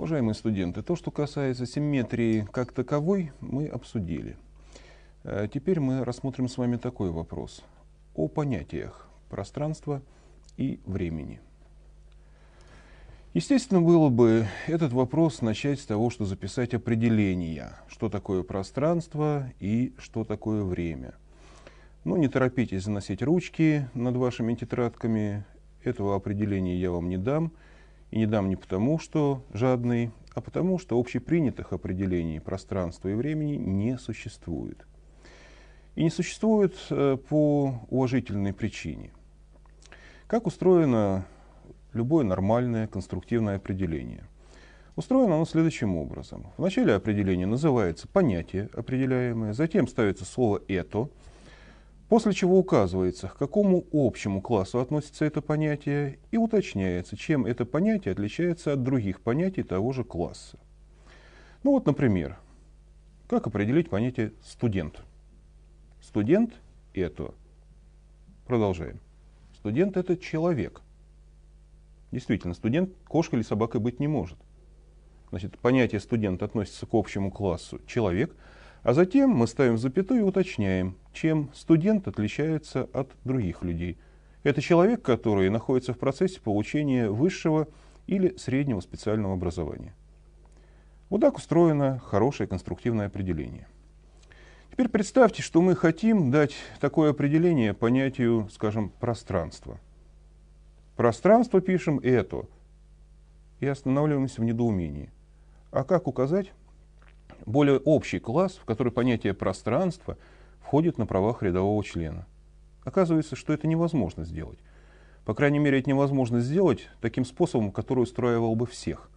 Уважаемые студенты, то, что касается симметрии как таковой, мы обсудили. Э, теперь мы рассмотрим с вами такой вопрос о понятиях пространства и времени. Естественно, было бы этот вопрос начать с того, что записать определения, что такое пространство и что такое время. Но ну, не торопитесь заносить ручки над вашими тетрадками, этого определения я вам не дам – и не дам не потому, что жадный, а потому, что общепринятых определений пространства и времени не существует. И не существует э, по уважительной причине. Как устроено любое нормальное конструктивное определение? Устроено оно следующим образом. В начале определения называется понятие определяемое, затем ставится слово «это», После чего указывается, к какому общему классу относится это понятие, и уточняется, чем это понятие отличается от других понятий того же класса. Ну вот, например, как определить понятие «студент»? Студент – это... Продолжаем. Студент – это человек. Действительно, студент кошкой или собакой быть не может. Значит, понятие «студент» относится к общему классу «человек», а затем мы ставим запятую и уточняем, чем студент отличается от других людей. Это человек, который находится в процессе получения высшего или среднего специального образования. Вот так устроено хорошее конструктивное определение. Теперь представьте, что мы хотим дать такое определение понятию, скажем, пространства. Пространство пишем «это» и останавливаемся в недоумении. А как указать более общий класс, в который понятие пространства – входит на правах рядового члена. Оказывается, что это невозможно сделать. По крайней мере, это невозможно сделать таким способом, который устраивал бы всех.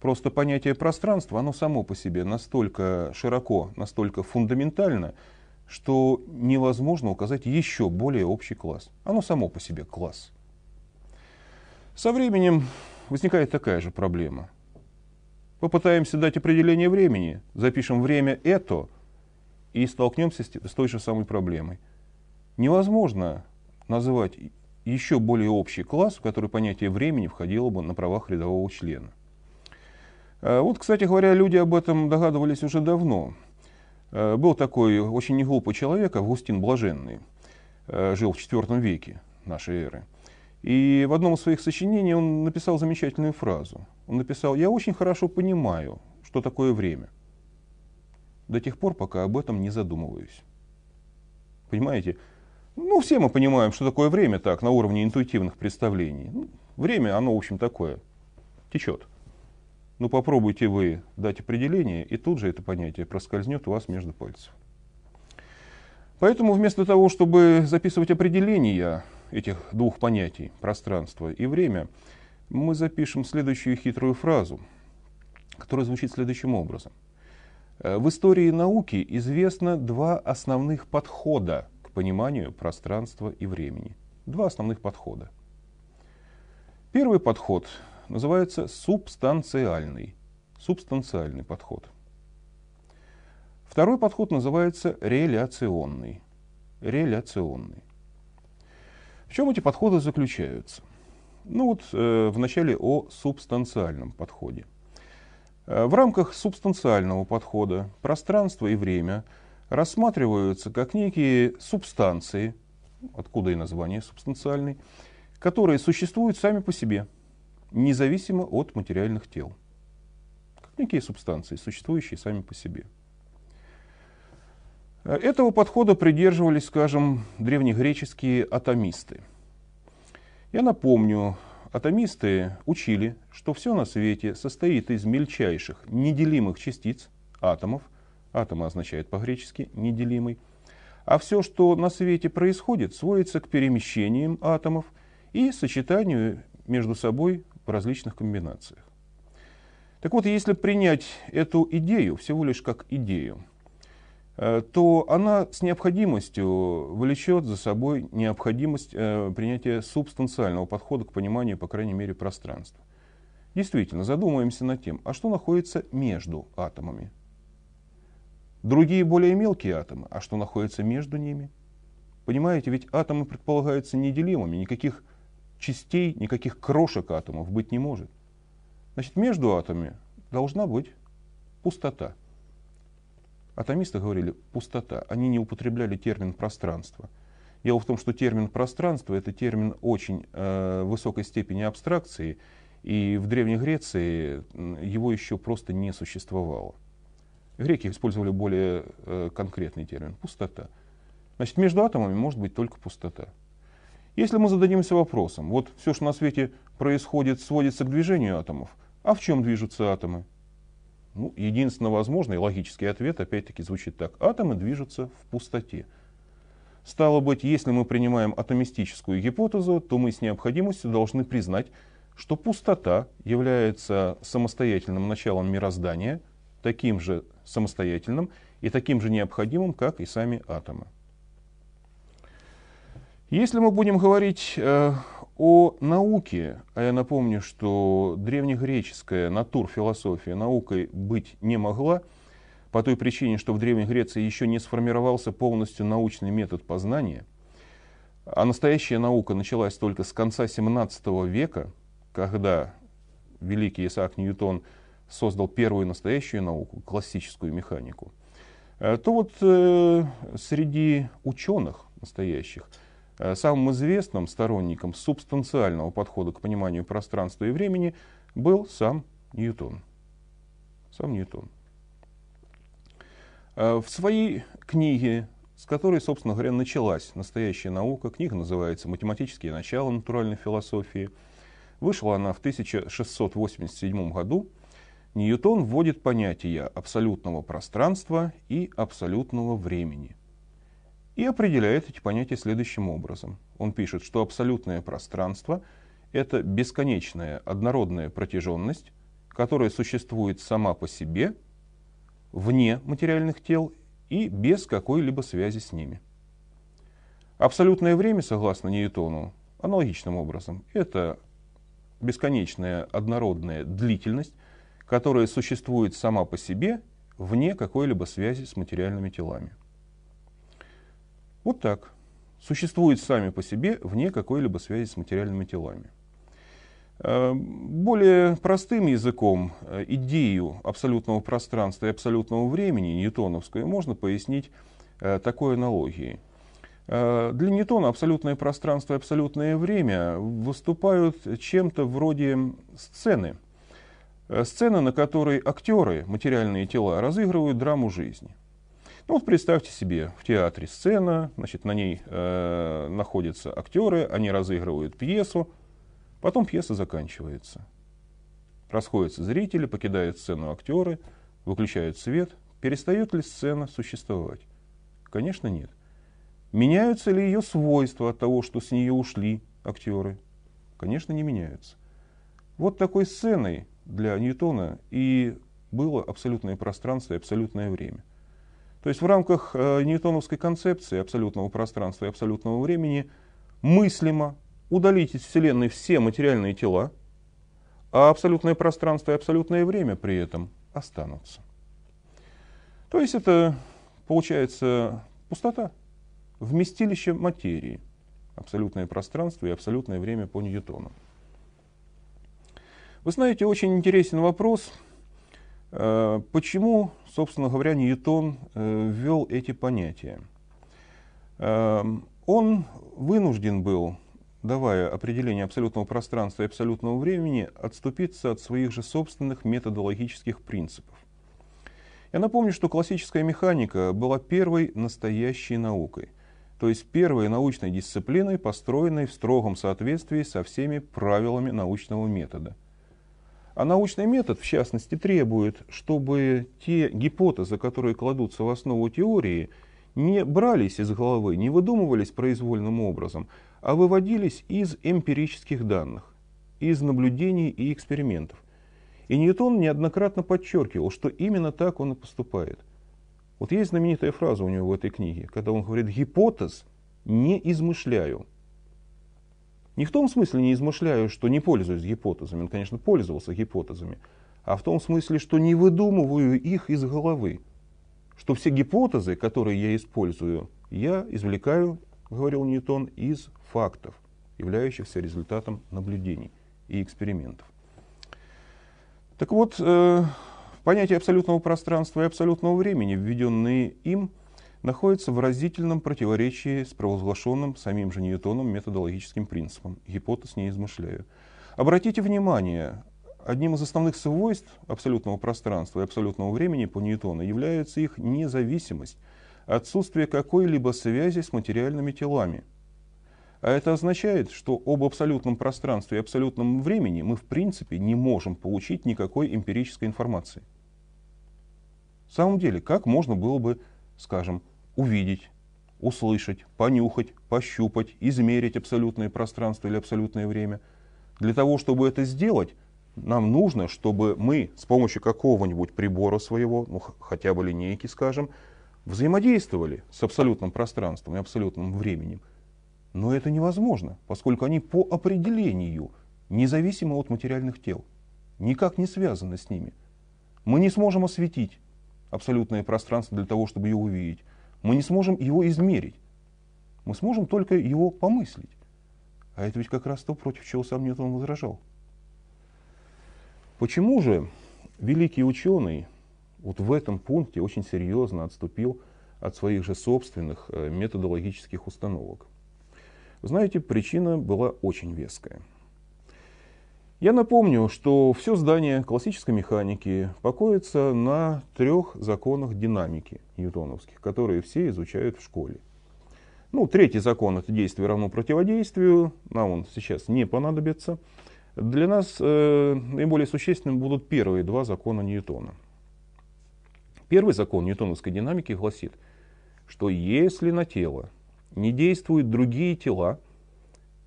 Просто понятие пространства, оно само по себе настолько широко, настолько фундаментально, что невозможно указать еще более общий класс. Оно само по себе класс. Со временем возникает такая же проблема. Попытаемся дать определение времени, запишем время «это», и столкнемся с, с той же самой проблемой. Невозможно называть еще более общий класс, в который понятие времени входило бы на правах рядового члена. А, вот, кстати говоря, люди об этом догадывались уже давно. А, был такой очень неглупый человек, Августин Блаженный, а, жил в IV веке нашей эры. И в одном из своих сочинений он написал замечательную фразу. Он написал «Я очень хорошо понимаю, что такое время» до тех пор, пока об этом не задумываюсь. Понимаете? Ну, все мы понимаем, что такое время так, на уровне интуитивных представлений. Ну, время, оно, в общем, такое. Течет. Ну, попробуйте вы дать определение, и тут же это понятие проскользнет у вас между пальцев. Поэтому вместо того, чтобы записывать определения этих двух понятий, пространство и время, мы запишем следующую хитрую фразу, которая звучит следующим образом – Э, в истории науки известно два основных подхода к пониманию пространства и времени. Два основных подхода. Первый подход называется субстанциальный. Субстанциальный подход. Второй подход называется реляционный. Реляционный. В чем эти подходы заключаются? Ну вот э, вначале о субстанциальном подходе. Э, в рамках субстанциального подхода пространство и время рассматриваются как некие субстанции, откуда и название субстанциальный, которые существуют сами по себе, независимо от материальных тел. Как некие субстанции, существующие сами по себе. Э, этого подхода придерживались, скажем, древнегреческие атомисты. Я напомню, Атомисты учили, что все на свете состоит из мельчайших, неделимых частиц, атомов. Атом означает по-гречески «неделимый». А все, что на свете происходит, сводится к перемещениям атомов и сочетанию между собой в различных комбинациях. Так вот, если принять эту идею всего лишь как идею, Э, то она с необходимостью влечет за собой необходимость э, принятия субстанциального подхода к пониманию, по крайней мере, пространства. Действительно, задумаемся над тем, а что находится между атомами? Другие более мелкие атомы, а что находится между ними? Понимаете, ведь атомы предполагаются неделимыми, никаких частей, никаких крошек атомов быть не может. Значит, между атомами должна быть пустота. Атомисты говорили «пустота», они не употребляли термин «пространство». Дело в том, что термин «пространство» — это термин очень э, высокой степени абстракции, и в Древней Греции его еще просто не существовало. Греки использовали более э, конкретный термин — пустота. Значит, между атомами может быть только пустота. Если мы зададимся вопросом, вот все, что на свете происходит, сводится к движению атомов, а в чем движутся атомы? Ну, единственно возможный логический ответ опять-таки звучит так. Атомы движутся в пустоте. Стало быть, если мы принимаем атомистическую гипотезу, то мы с необходимостью должны признать, что пустота является самостоятельным началом мироздания, таким же самостоятельным и таким же необходимым, как и сами атомы. Если мы будем говорить э, о науке, а я напомню, что древнегреческая натурфилософия наукой быть не могла, по той причине, что в Древней Греции еще не сформировался полностью научный метод познания, а настоящая наука началась только с конца 17 века, когда великий Исаак Ньютон создал первую настоящую науку, классическую механику, э, то вот э, среди ученых настоящих – Э, самым известным сторонником субстанциального подхода к пониманию пространства и времени был сам Ньютон. Сам Ньютон. Э, в своей книге, с которой, собственно говоря, началась настоящая наука, книга называется «Математические начала натуральной философии», вышла она в 1687 году, Ньютон вводит понятия абсолютного пространства и абсолютного времени – и определяет эти понятия следующим образом. Он пишет, что абсолютное пространство — это бесконечная однородная протяженность, которая существует сама по себе, вне материальных тел и без какой-либо связи с ними. Абсолютное время, согласно Ньютону, аналогичным образом, это бесконечная однородная длительность, которая существует сама по себе, вне какой-либо связи с материальными телами. Вот так. Существуют сами по себе вне какой-либо связи с материальными телами. Э, более простым языком э, идею абсолютного пространства и абсолютного времени ньютоновскую можно пояснить э, такой аналогией. Для Ньютона абсолютное пространство и абсолютное время выступают чем-то вроде сцены. Сцена, на которой актеры, материальные тела, разыгрывают драму жизни. Ну, представьте себе, в театре сцена, значит, на ней э, находятся актеры, они разыгрывают пьесу, потом пьеса заканчивается. Расходятся зрители, покидают сцену актеры, выключают свет. Перестает ли сцена существовать? Конечно, нет. Меняются ли ее свойства от того, что с нее ушли актеры? Конечно, не меняются. Вот такой сценой для Ньютона и было абсолютное пространство и абсолютное время. То есть в рамках э, ньютоновской концепции абсолютного пространства и абсолютного времени мыслимо удалить из Вселенной все материальные тела, а абсолютное пространство и абсолютное время при этом останутся. То есть это получается пустота, вместилище материи, абсолютное пространство и абсолютное время по Ньютону. Вы знаете, очень интересен вопрос – Э, почему, собственно говоря, Ньютон э, ввел эти понятия? Эм, он вынужден был, давая определение абсолютного пространства и абсолютного времени, отступиться от своих же собственных методологических принципов. Я напомню, что классическая механика была первой настоящей наукой, то есть первой научной дисциплиной, построенной в строгом соответствии со всеми правилами научного метода – а научный метод, в частности, требует, чтобы те гипотезы, которые кладутся в основу теории, не брались из головы, не выдумывались произвольным образом, а выводились из эмпирических данных, из наблюдений и экспериментов. И Ньютон неоднократно подчеркивал, что именно так он и поступает. Вот есть знаменитая фраза у него в этой книге, когда он говорит «гипотез не измышляю, не в том смысле не измышляю, что не пользуюсь гипотезами, он, конечно, пользовался гипотезами, а в том смысле, что не выдумываю их из головы, что все гипотезы, которые я использую, я извлекаю, говорил Ньютон, из фактов, являющихся результатом наблюдений и экспериментов. Так вот, э, понятие абсолютного пространства и абсолютного времени, введенные им – находится в разительном противоречии с провозглашенным самим же Ньютоном методологическим принципом «гипотез не измышляю». Обратите внимание, одним из основных свойств абсолютного пространства и абсолютного времени по Ньютону является их независимость, отсутствие какой-либо связи с материальными телами. А это означает, что об абсолютном пространстве и абсолютном времени мы в принципе не можем получить никакой эмпирической информации. В самом деле, как можно было бы, скажем, увидеть, услышать, понюхать, пощупать, измерить абсолютное пространство или абсолютное время. Для того, чтобы это сделать, нам нужно, чтобы мы с помощью какого-нибудь прибора своего, ну хотя бы линейки, скажем, взаимодействовали с абсолютным пространством и абсолютным временем. Но это невозможно, поскольку они по определению независимы от материальных тел, никак не связаны с ними. Мы не сможем осветить абсолютное пространство для того, чтобы ее увидеть. Мы не сможем его измерить. Мы сможем только его помыслить. А это ведь как раз то, против чего сам Ньютон возражал. Почему же великий ученый вот в этом пункте очень серьезно отступил от своих же собственных э, методологических установок? Вы знаете, причина была очень веская – я напомню, что все здание классической механики покоится на трех законах динамики ньютоновских, которые все изучают в школе. Ну, третий закон это действие равно противодействию, нам он сейчас не понадобится. Для нас э, наиболее существенными будут первые два закона Ньютона. Первый закон ньютоновской динамики гласит, что если на тело не действуют другие тела,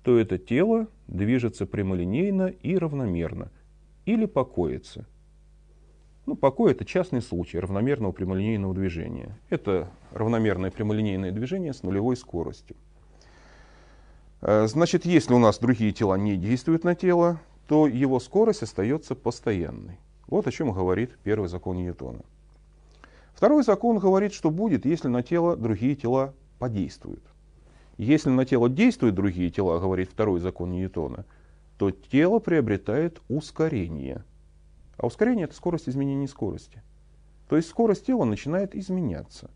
то это тело движется прямолинейно и равномерно, или покоится. Ну, покой – это частный случай равномерного прямолинейного движения. Это равномерное прямолинейное движение с нулевой скоростью. А, значит, если у нас другие тела не действуют на тело, то его скорость остается постоянной. Вот о чем говорит первый закон Ньютона. Второй закон говорит, что будет, если на тело другие тела подействуют. Если на тело действуют другие тела, говорит второй закон Ньютона, то тело приобретает ускорение. А ускорение – это скорость изменения скорости. То есть скорость тела начинает изменяться.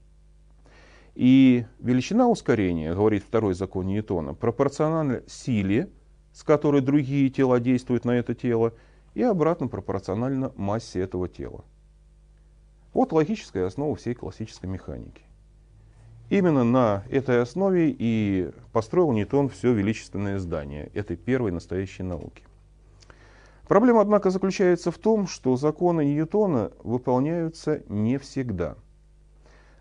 И величина ускорения, говорит второй закон Ньютона, пропорциональна силе, с которой другие тела действуют на это тело, и обратно пропорционально массе этого тела. Вот логическая основа всей классической механики. Именно на этой основе и построил Ньютон все величественное здание этой первой настоящей науки. Проблема, однако, заключается в том, что законы Ньютона выполняются не всегда.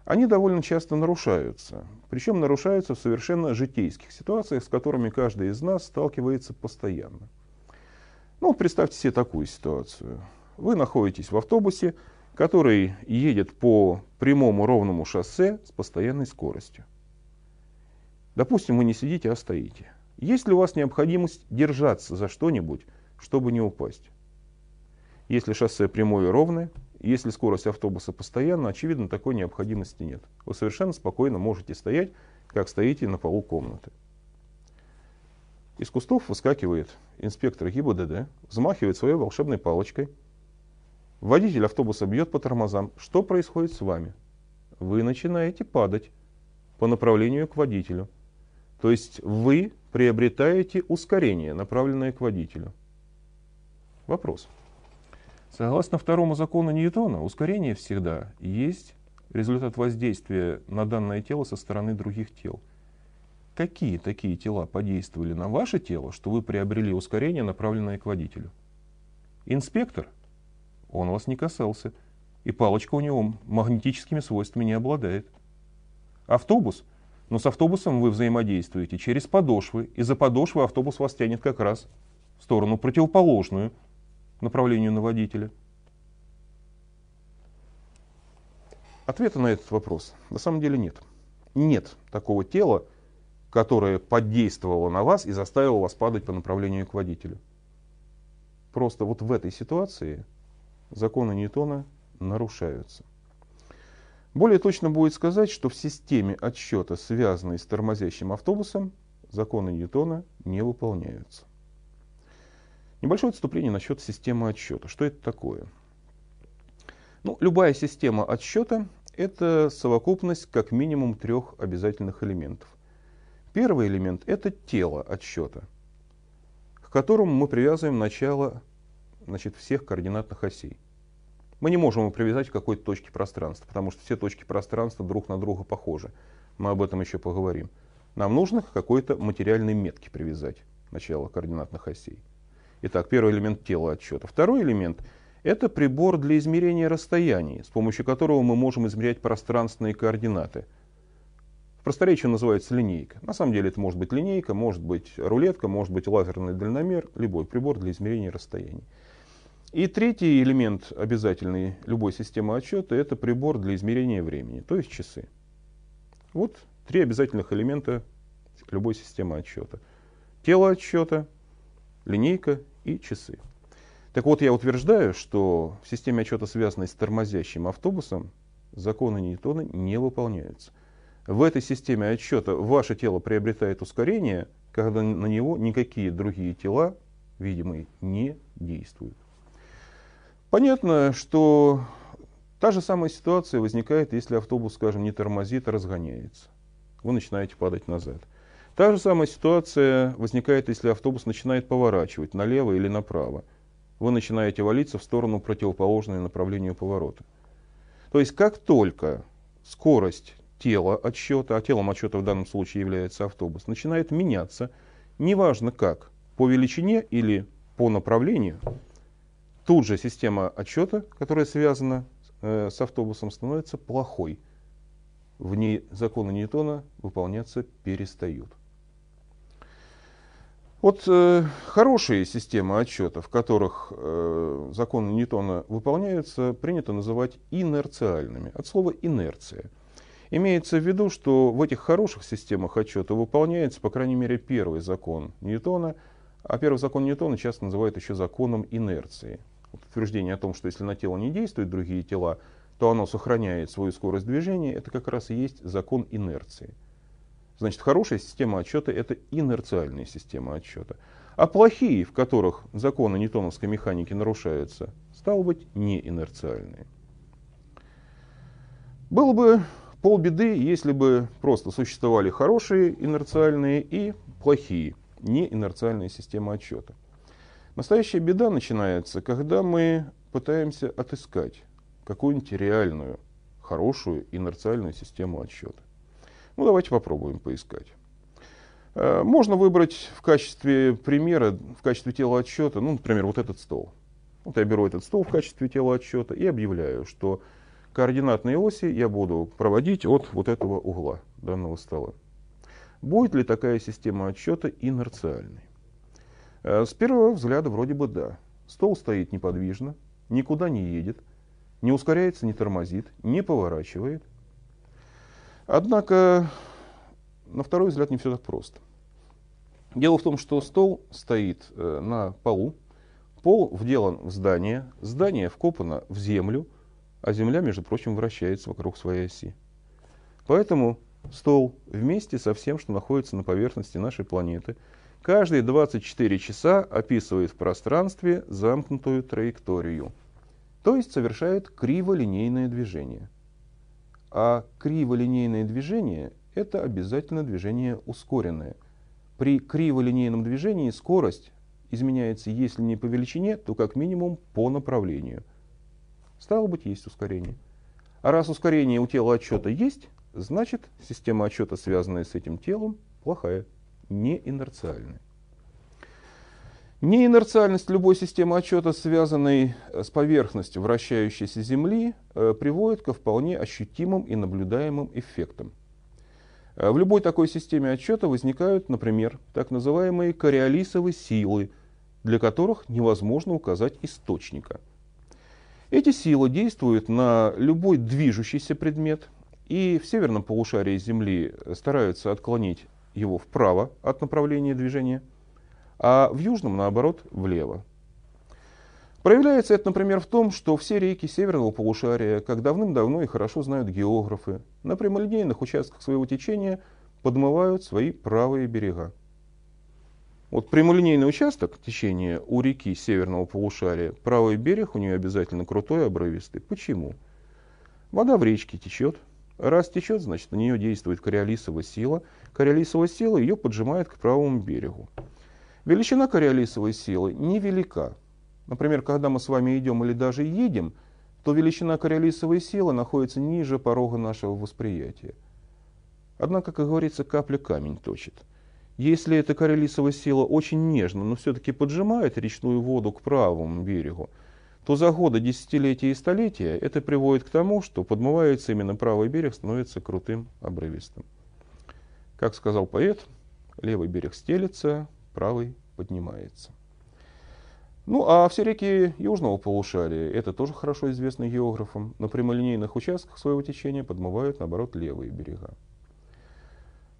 Они довольно часто нарушаются, причем нарушаются в совершенно житейских ситуациях, с которыми каждый из нас сталкивается постоянно. Ну, представьте себе такую ситуацию. Вы находитесь в автобусе, который едет по прямому ровному шоссе с постоянной скоростью. Допустим, вы не сидите, а стоите. Есть ли у вас необходимость держаться за что-нибудь, чтобы не упасть? Если шоссе прямое и ровное, если скорость автобуса постоянна, очевидно, такой необходимости нет. Вы совершенно спокойно можете стоять, как стоите на полу комнаты. Из кустов выскакивает инспектор ГИБДД, взмахивает своей волшебной палочкой – Водитель автобуса бьет по тормозам. Что происходит с вами? Вы начинаете падать по направлению к водителю. То есть вы приобретаете ускорение, направленное к водителю. Вопрос. Согласно второму закону Ньютона, ускорение всегда есть результат воздействия на данное тело со стороны других тел. Какие такие тела подействовали на ваше тело, что вы приобрели ускорение, направленное к водителю? Инспектор – он вас не касался, и палочка у него магнетическими свойствами не обладает. Автобус. Но ну, с автобусом вы взаимодействуете через подошвы, и за подошвы автобус вас тянет как раз в сторону противоположную направлению на водителя. Ответа на этот вопрос на самом деле нет. Нет такого тела, которое подействовало на вас и заставило вас падать по направлению к водителю. Просто вот в этой ситуации законы Ньютона нарушаются. Более точно будет сказать, что в системе отсчета, связанной с тормозящим автобусом, законы Ньютона не выполняются. Небольшое отступление насчет системы отсчета. Что это такое? Ну, любая система отсчета – это совокупность как минимум трех обязательных элементов. Первый элемент – это тело отсчета, к которому мы привязываем начало значит, всех координатных осей. Мы не можем его привязать к какой-то точке пространства, потому что все точки пространства друг на друга похожи. Мы об этом еще поговорим. Нам нужно к какой-то материальной метке привязать начало координатных осей. Итак, первый элемент тела отсчета. Второй элемент – это прибор для измерения расстояний, с помощью которого мы можем измерять пространственные координаты. В просторечии называется линейка. На самом деле это может быть линейка, может быть рулетка, может быть лазерный дальномер, любой прибор для измерения расстояний. И третий элемент обязательный любой системы отчета – это прибор для измерения времени, то есть часы. Вот три обязательных элемента любой системы отчета. Тело отчета, линейка и часы. Так вот, я утверждаю, что в системе отчета, связанной с тормозящим автобусом, законы Ньютона не выполняются. В этой системе отчета ваше тело приобретает ускорение, когда на него никакие другие тела, видимые, не действуют. Понятно, что та же самая ситуация возникает, если автобус, скажем, не тормозит, а разгоняется. Вы начинаете падать назад. Та же самая ситуация возникает, если автобус начинает поворачивать налево или направо. Вы начинаете валиться в сторону противоположного направлению поворота. То есть как только скорость тела отсчета, а телом отсчета в данном случае является автобус, начинает меняться, неважно как, по величине или по направлению, тут же система отчета, которая связана э, с автобусом, становится плохой. В ней законы Ньютона выполняться перестают. Вот э, хорошие системы отчета, в которых э, законы Ньютона выполняются, принято называть инерциальными, от слова инерция. Имеется в виду, что в этих хороших системах отчета выполняется, по крайней мере, первый закон Ньютона, а первый закон Ньютона часто называют еще законом инерции утверждение о том, что если на тело не действуют другие тела, то оно сохраняет свою скорость движения, это как раз и есть закон инерции. Значит, хорошая система отсчета – это инерциальная система отсчета. А плохие, в которых законы ньютоновской механики нарушаются, стало быть, не инерциальные. Было бы полбеды, если бы просто существовали хорошие инерциальные и плохие неинерциальные системы отсчета. Настоящая беда начинается, когда мы пытаемся отыскать какую-нибудь реальную, хорошую инерциальную систему отсчета. Ну, давайте попробуем поискать. Э, можно выбрать в качестве примера, в качестве тела отсчета, ну, например, вот этот стол. Вот я беру этот стол в качестве тела отсчета и объявляю, что координатные оси я буду проводить от вот этого угла данного стола. Будет ли такая система отсчета инерциальной? Э, с первого взгляда вроде бы да. Стол стоит неподвижно, никуда не едет, не ускоряется, не тормозит, не поворачивает. Однако, на второй взгляд не все так просто. Дело в том, что стол стоит э, на полу, пол вделан в здание, здание вкопано в землю, а земля, между прочим, вращается вокруг своей оси. Поэтому стол вместе со всем, что находится на поверхности нашей планеты – каждые 24 часа описывает в пространстве замкнутую траекторию, то есть совершает криволинейное движение. А криволинейное движение – это обязательно движение ускоренное. При криволинейном движении скорость изменяется, если не по величине, то как минимум по направлению. Стало быть, есть ускорение. А раз ускорение у тела отчета есть, значит система отчета, связанная с этим телом, плохая не инерциальны. Неинерциальность любой системы отчета, связанной э, с поверхностью вращающейся Земли, э, приводит ко вполне ощутимым и наблюдаемым эффектам. Э, в любой такой системе отчета возникают, например, так называемые кориолисовые силы, для которых невозможно указать источника. Эти силы действуют на любой движущийся предмет, и в северном полушарии Земли стараются отклонить его вправо от направления движения, а в южном, наоборот, влево. Проявляется это, например, в том, что все реки северного полушария, как давным-давно и хорошо знают географы, на прямолинейных участках своего течения подмывают свои правые берега. Вот прямолинейный участок течения у реки северного полушария, правый берег у нее обязательно крутой, обрывистый. Почему? Вода в речке течет Раз течет, значит, на нее действует кориолисова сила. Кориолисова сила ее поджимает к правому берегу. Величина кориолисовой силы невелика. Например, когда мы с вами идем или даже едем, то величина кориолисовой силы находится ниже порога нашего восприятия. Однако, как говорится, капля камень точит. Если эта кориолисовая сила очень нежно, но все-таки поджимает речную воду к правому берегу, то за годы, десятилетия и столетия это приводит к тому, что подмывается именно правый берег, становится крутым, обрывистым. Как сказал поэт, левый берег стелится, правый поднимается. Ну а все реки южного полушария, это тоже хорошо известно географам, на прямолинейных участках своего течения подмывают, наоборот, левые берега.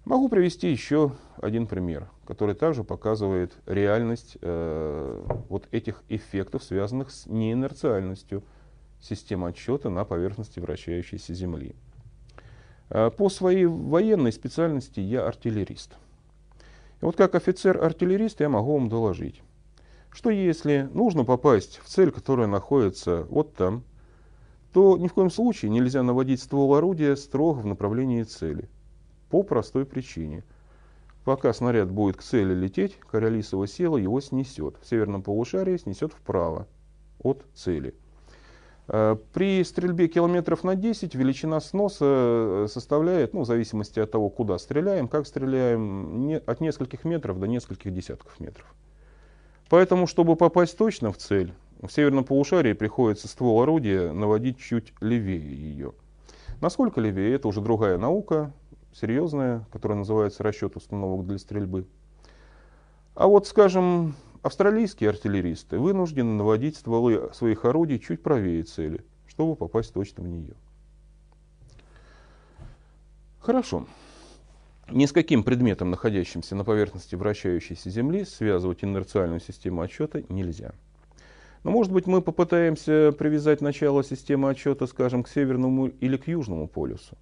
Могу привести еще один пример, который также показывает реальность э, вот этих эффектов, связанных с неинерциальностью системы отсчета на поверхности вращающейся Земли. Э, по своей военной специальности я артиллерист. И вот как офицер-артиллерист я могу вам доложить, что если нужно попасть в цель, которая находится вот там, то ни в коем случае нельзя наводить ствол орудия строго в направлении цели – по простой причине. Пока снаряд будет к цели лететь, кориолисово село его снесет. В северном полушарии снесет вправо от цели. Э, при стрельбе километров на 10 величина сноса э, составляет, ну, в зависимости от того, куда стреляем, как стреляем, не, от нескольких метров до нескольких десятков метров. Поэтому, чтобы попасть точно в цель, в северном полушарии приходится ствол орудия наводить чуть левее ее. Насколько левее, это уже другая наука, серьезная, которая называется расчет установок для стрельбы. А вот, скажем, австралийские артиллеристы вынуждены наводить стволы своих орудий чуть правее цели, чтобы попасть точно в нее. Хорошо. Ни с каким предметом, находящимся на поверхности вращающейся Земли, связывать инерциальную систему отчета нельзя. Но, может быть, мы попытаемся привязать начало системы отчета, скажем, к северному или к южному полюсу.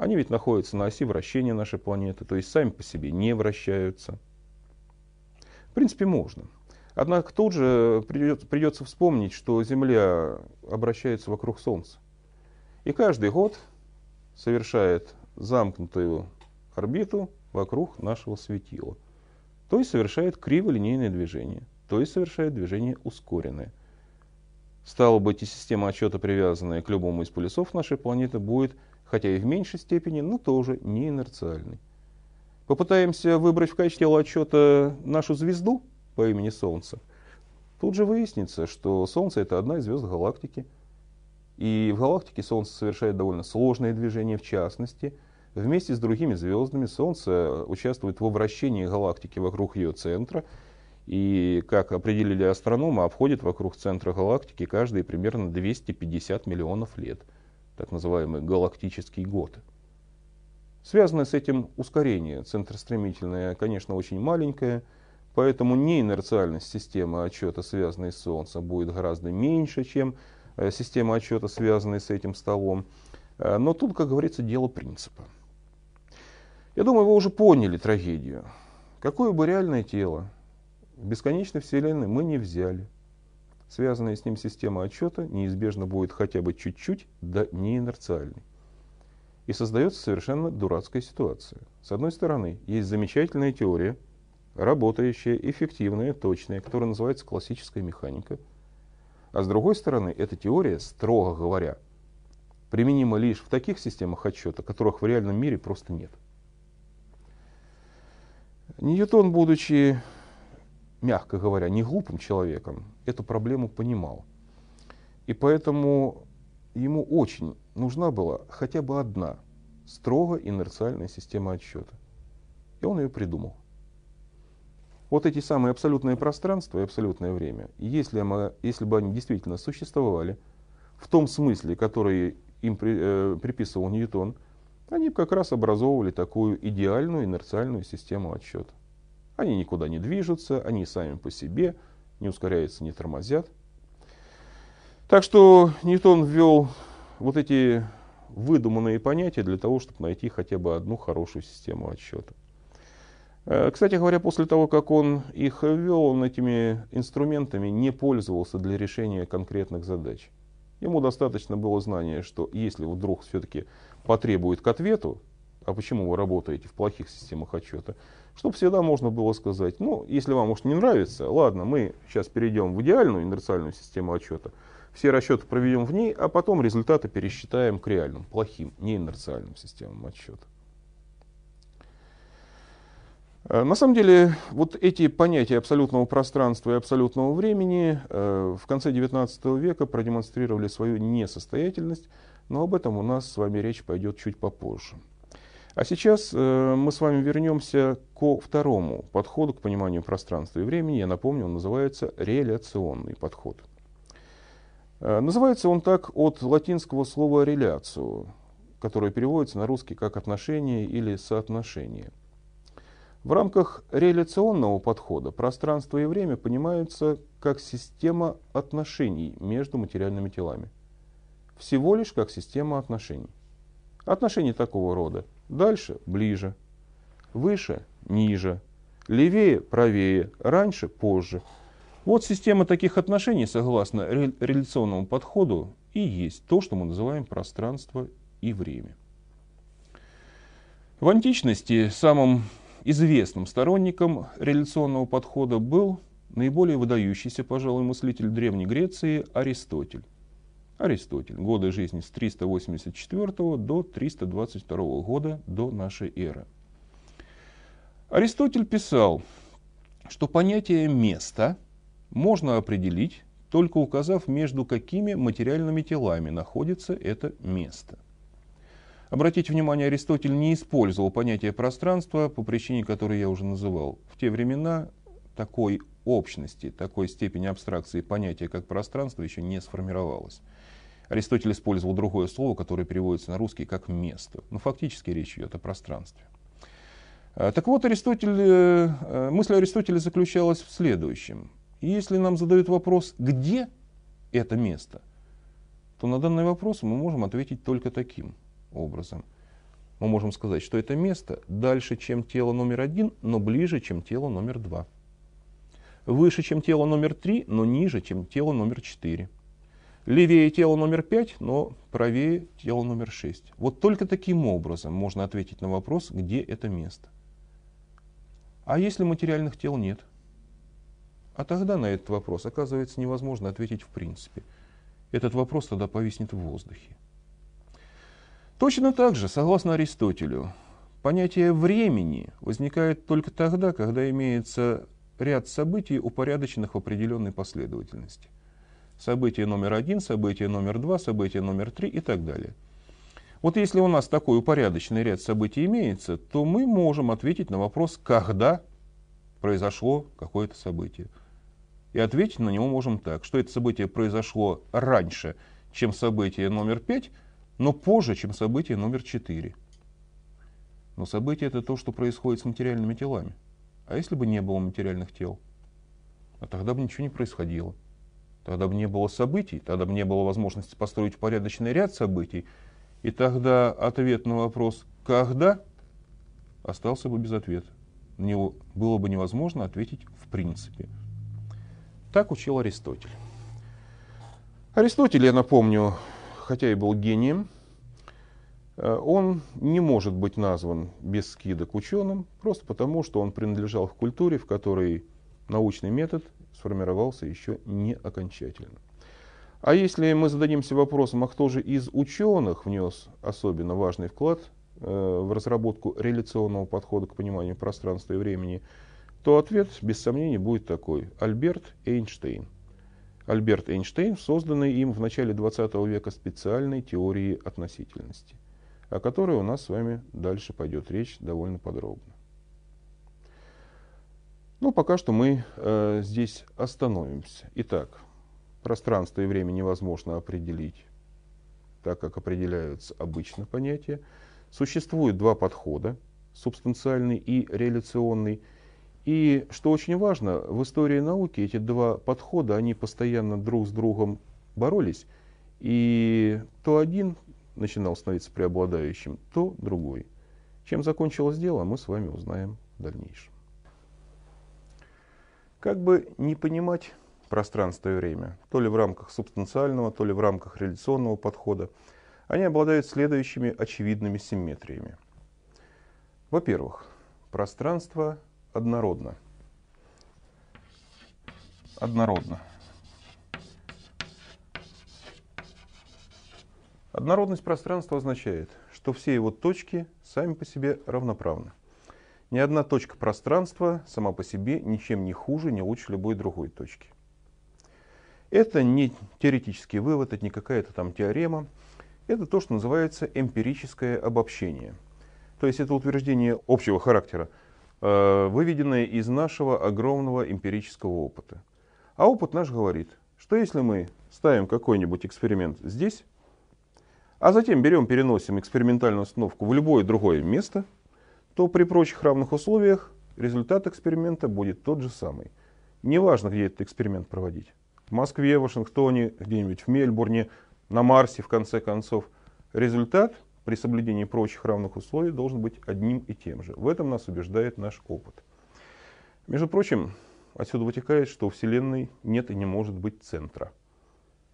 Они ведь находятся на оси вращения нашей планеты, то есть сами по себе не вращаются. В принципе, можно. Однако тут же придется, придется вспомнить, что Земля обращается вокруг Солнца. И каждый год совершает замкнутую орбиту вокруг нашего светила. То есть совершает криволинейное движение, то есть совершает движение ускоренное. Стало быть, и система отчета, привязанная к любому из полюсов нашей планеты, будет хотя и в меньшей степени, но тоже не инерциальный. Попытаемся выбрать в качестве отчета нашу звезду по имени Солнце. Тут же выяснится, что Солнце это одна из звезд галактики. И в галактике Солнце совершает довольно сложные движения, в частности, вместе с другими звездами Солнце участвует во вращении галактики вокруг ее центра и, как определили астрономы, обходит вокруг центра галактики каждые примерно 250 миллионов лет – так называемый галактический год. Связано с этим ускорение центростремительное, конечно, очень маленькое, поэтому не инерциальность системы отчета, связанной с Солнцем, будет гораздо меньше, чем э, система отчета, связанная с этим столом. Э, но тут, как говорится, дело принципа. Я думаю, вы уже поняли трагедию. Какое бы реальное тело бесконечной Вселенной мы не взяли – связанная с ним система отчета неизбежно будет хотя бы чуть-чуть, да не инерциальной. И создается совершенно дурацкая ситуация. С одной стороны, есть замечательная теория, работающая, эффективная, точная, которая называется классическая механика. А с другой стороны, эта теория, строго говоря, применима лишь в таких системах отчета, которых в реальном мире просто нет. Ньютон, будучи мягко говоря, не глупым человеком, эту проблему понимал. И поэтому ему очень нужна была хотя бы одна строго инерциальная система отсчета. И он ее придумал. Вот эти самые абсолютные пространства и абсолютное время, если, мы, если бы они действительно существовали, в том смысле, который им при, э, приписывал Ньютон, они бы как раз образовывали такую идеальную инерциальную систему отсчета. Они никуда не движутся, они сами по себе, не ускоряются, не тормозят. Так что Ньютон ввел вот эти выдуманные понятия для того, чтобы найти хотя бы одну хорошую систему отсчета. Э, кстати говоря, после того, как он их ввел, он этими инструментами не пользовался для решения конкретных задач. Ему достаточно было знания, что если вдруг все-таки потребует к ответу, а почему вы работаете в плохих системах отчета, чтобы всегда можно было сказать, ну, если вам, может, не нравится, ладно, мы сейчас перейдем в идеальную инерциальную систему отчета, все расчеты проведем в ней, а потом результаты пересчитаем к реальным, плохим, неинерциальным системам отсчета. Э, на самом деле, вот эти понятия абсолютного пространства и абсолютного времени э, в конце XIX века продемонстрировали свою несостоятельность, но об этом у нас с вами речь пойдет чуть попозже. А сейчас э, мы с вами вернемся ко второму подходу к пониманию пространства и времени. Я напомню, он называется реляционный подход. Э, называется он так от латинского слова «реляцию», которое переводится на русский как «отношение» или «соотношение». В рамках реляционного подхода пространство и время понимаются как система отношений между материальными телами. Всего лишь как система отношений. Отношения такого рода – Дальше – ближе. Выше – ниже. Левее – правее. Раньше – позже. Вот система таких отношений, согласно реляционному подходу, и есть то, что мы называем пространство и время. В античности самым известным сторонником реляционного подхода был наиболее выдающийся, пожалуй, мыслитель Древней Греции Аристотель. Аристотель. Годы жизни с 384 до 322 года до нашей эры. Аристотель писал, что понятие места можно определить, только указав, между какими материальными телами находится это место. Обратите внимание, Аристотель не использовал понятие пространства, по причине которой я уже называл. В те времена такой общности, такой степени абстракции понятия, как пространство, еще не сформировалось. Аристотель использовал другое слово, которое переводится на русский как «место». Но фактически речь идет о пространстве. А, так вот, Аристотель, э, э, мысль Аристотеля заключалась в следующем. Если нам задают вопрос, где это место, то на данный вопрос мы можем ответить только таким образом. Мы можем сказать, что это место дальше, чем тело номер один, но ближе, чем тело номер два. Выше, чем тело номер три, но ниже, чем тело номер четыре Левее тела номер 5, но правее тела номер 6. Вот только таким образом можно ответить на вопрос, где это место. А если материальных тел нет? А тогда на этот вопрос, оказывается, невозможно ответить в принципе. Этот вопрос тогда повиснет в воздухе. Точно так же, согласно Аристотелю, понятие времени возникает только тогда, когда имеется ряд событий, упорядоченных в определенной последовательности – событие номер один, событие номер два, событие номер три и так далее. Вот если у нас такой упорядоченный ряд событий имеется, то мы можем ответить на вопрос, когда произошло какое-то событие. И ответить на него можем так, что это событие произошло раньше, чем событие номер пять, но позже, чем событие номер четыре. Но событие это то, что происходит с материальными телами. А если бы не было материальных тел? А тогда бы ничего не происходило. Тогда бы не было событий, тогда бы не было возможности построить порядочный ряд событий. И тогда ответ на вопрос «когда?» остался бы без ответа. На него было бы невозможно ответить в принципе. Так учил Аристотель. Аристотель, я напомню, хотя и был гением, э, он не может быть назван без скидок ученым, просто потому, что он принадлежал к культуре, в которой научный метод – сформировался еще не окончательно. А если мы зададимся вопросом, а кто же из ученых внес особенно важный вклад э, в разработку реляционного подхода к пониманию пространства и времени, то ответ, без сомнений, будет такой. Альберт Эйнштейн. Альберт Эйнштейн, созданный им в начале 20 века специальной теории относительности, о которой у нас с вами дальше пойдет речь довольно подробно. Ну, пока что мы э, здесь остановимся. Итак, пространство и время невозможно определить, так как определяются обычно понятия. Существует два подхода, субстанциальный и реляционный. И, что очень важно, в истории науки эти два подхода, они постоянно друг с другом боролись, и то один начинал становиться преобладающим, то другой. Чем закончилось дело, мы с вами узнаем в дальнейшем как бы не понимать пространство и время, то ли в рамках субстанциального, то ли в рамках реляционного подхода, они обладают следующими очевидными симметриями. Во-первых, пространство однородно. Однородно. Однородность пространства означает, что все его точки сами по себе равноправны. Ни одна точка пространства сама по себе ничем не хуже, не лучше любой другой точки. Это не теоретический вывод, это не какая-то там теорема. Это то, что называется эмпирическое обобщение. То есть это утверждение общего характера, э, выведенное из нашего огромного эмпирического опыта. А опыт наш говорит, что если мы ставим какой-нибудь эксперимент здесь, а затем берем, переносим экспериментальную установку в любое другое место – то при прочих равных условиях результат эксперимента будет тот же самый. Неважно, где этот эксперимент проводить. В Москве, Вашингтоне, где-нибудь в Мельбурне, на Марсе, в конце концов. Результат при соблюдении прочих равных условий должен быть одним и тем же. В этом нас убеждает наш опыт. Между прочим, отсюда вытекает, что у Вселенной нет и не может быть центра.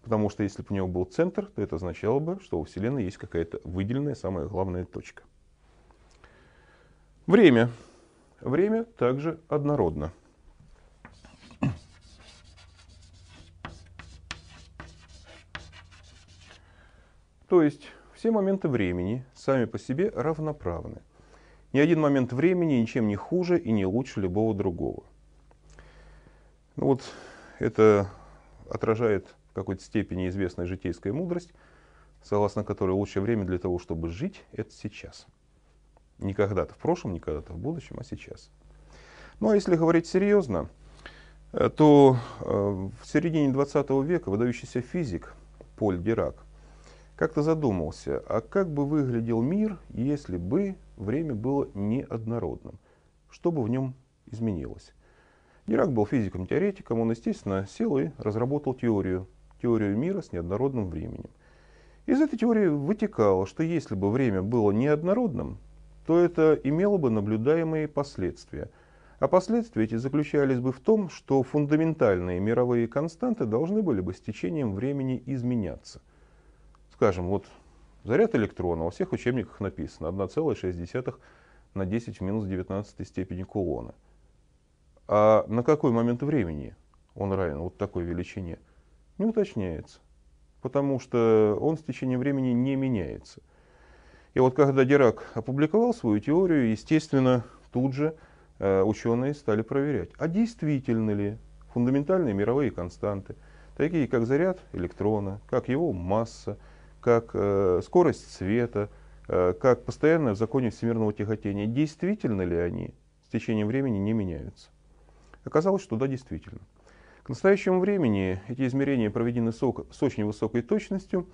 Потому что если бы у него был центр, то это означало бы, что у Вселенной есть какая-то выделенная, самая главная точка. Время. Время также однородно. То есть все моменты времени сами по себе равноправны. Ни один момент времени ничем не хуже и не лучше любого другого. Ну вот это отражает в какой-то степени известная житейская мудрость, согласно которой лучшее время для того, чтобы жить, это сейчас – не когда-то в прошлом, не когда-то в будущем, а сейчас. Ну а если говорить серьезно, э, то э, в середине 20 века выдающийся физик Поль Дирак как-то задумался, а как бы выглядел мир, если бы время было неоднородным? Что бы в нем изменилось? Дирак был физиком-теоретиком, он, естественно, сел и разработал теорию, теорию мира с неоднородным временем. Из этой теории вытекало, что если бы время было неоднородным, то это имело бы наблюдаемые последствия. А последствия эти заключались бы в том, что фундаментальные мировые константы должны были бы с течением времени изменяться. Скажем, вот заряд электрона во всех учебниках написано 1,6 на 10 в минус 19 степени кулона. А на какой момент времени он равен вот такой величине, не уточняется, потому что он с течением времени не меняется – и вот когда Дирак опубликовал свою теорию, естественно, тут же э, ученые стали проверять, а действительно ли фундаментальные мировые константы, такие как заряд электрона, как его масса, как э, скорость света, э, как постоянное в законе всемирного тяготения, действительно ли они с течением времени не меняются. Оказалось, что да, действительно. К настоящему времени эти измерения проведены с очень высокой точностью,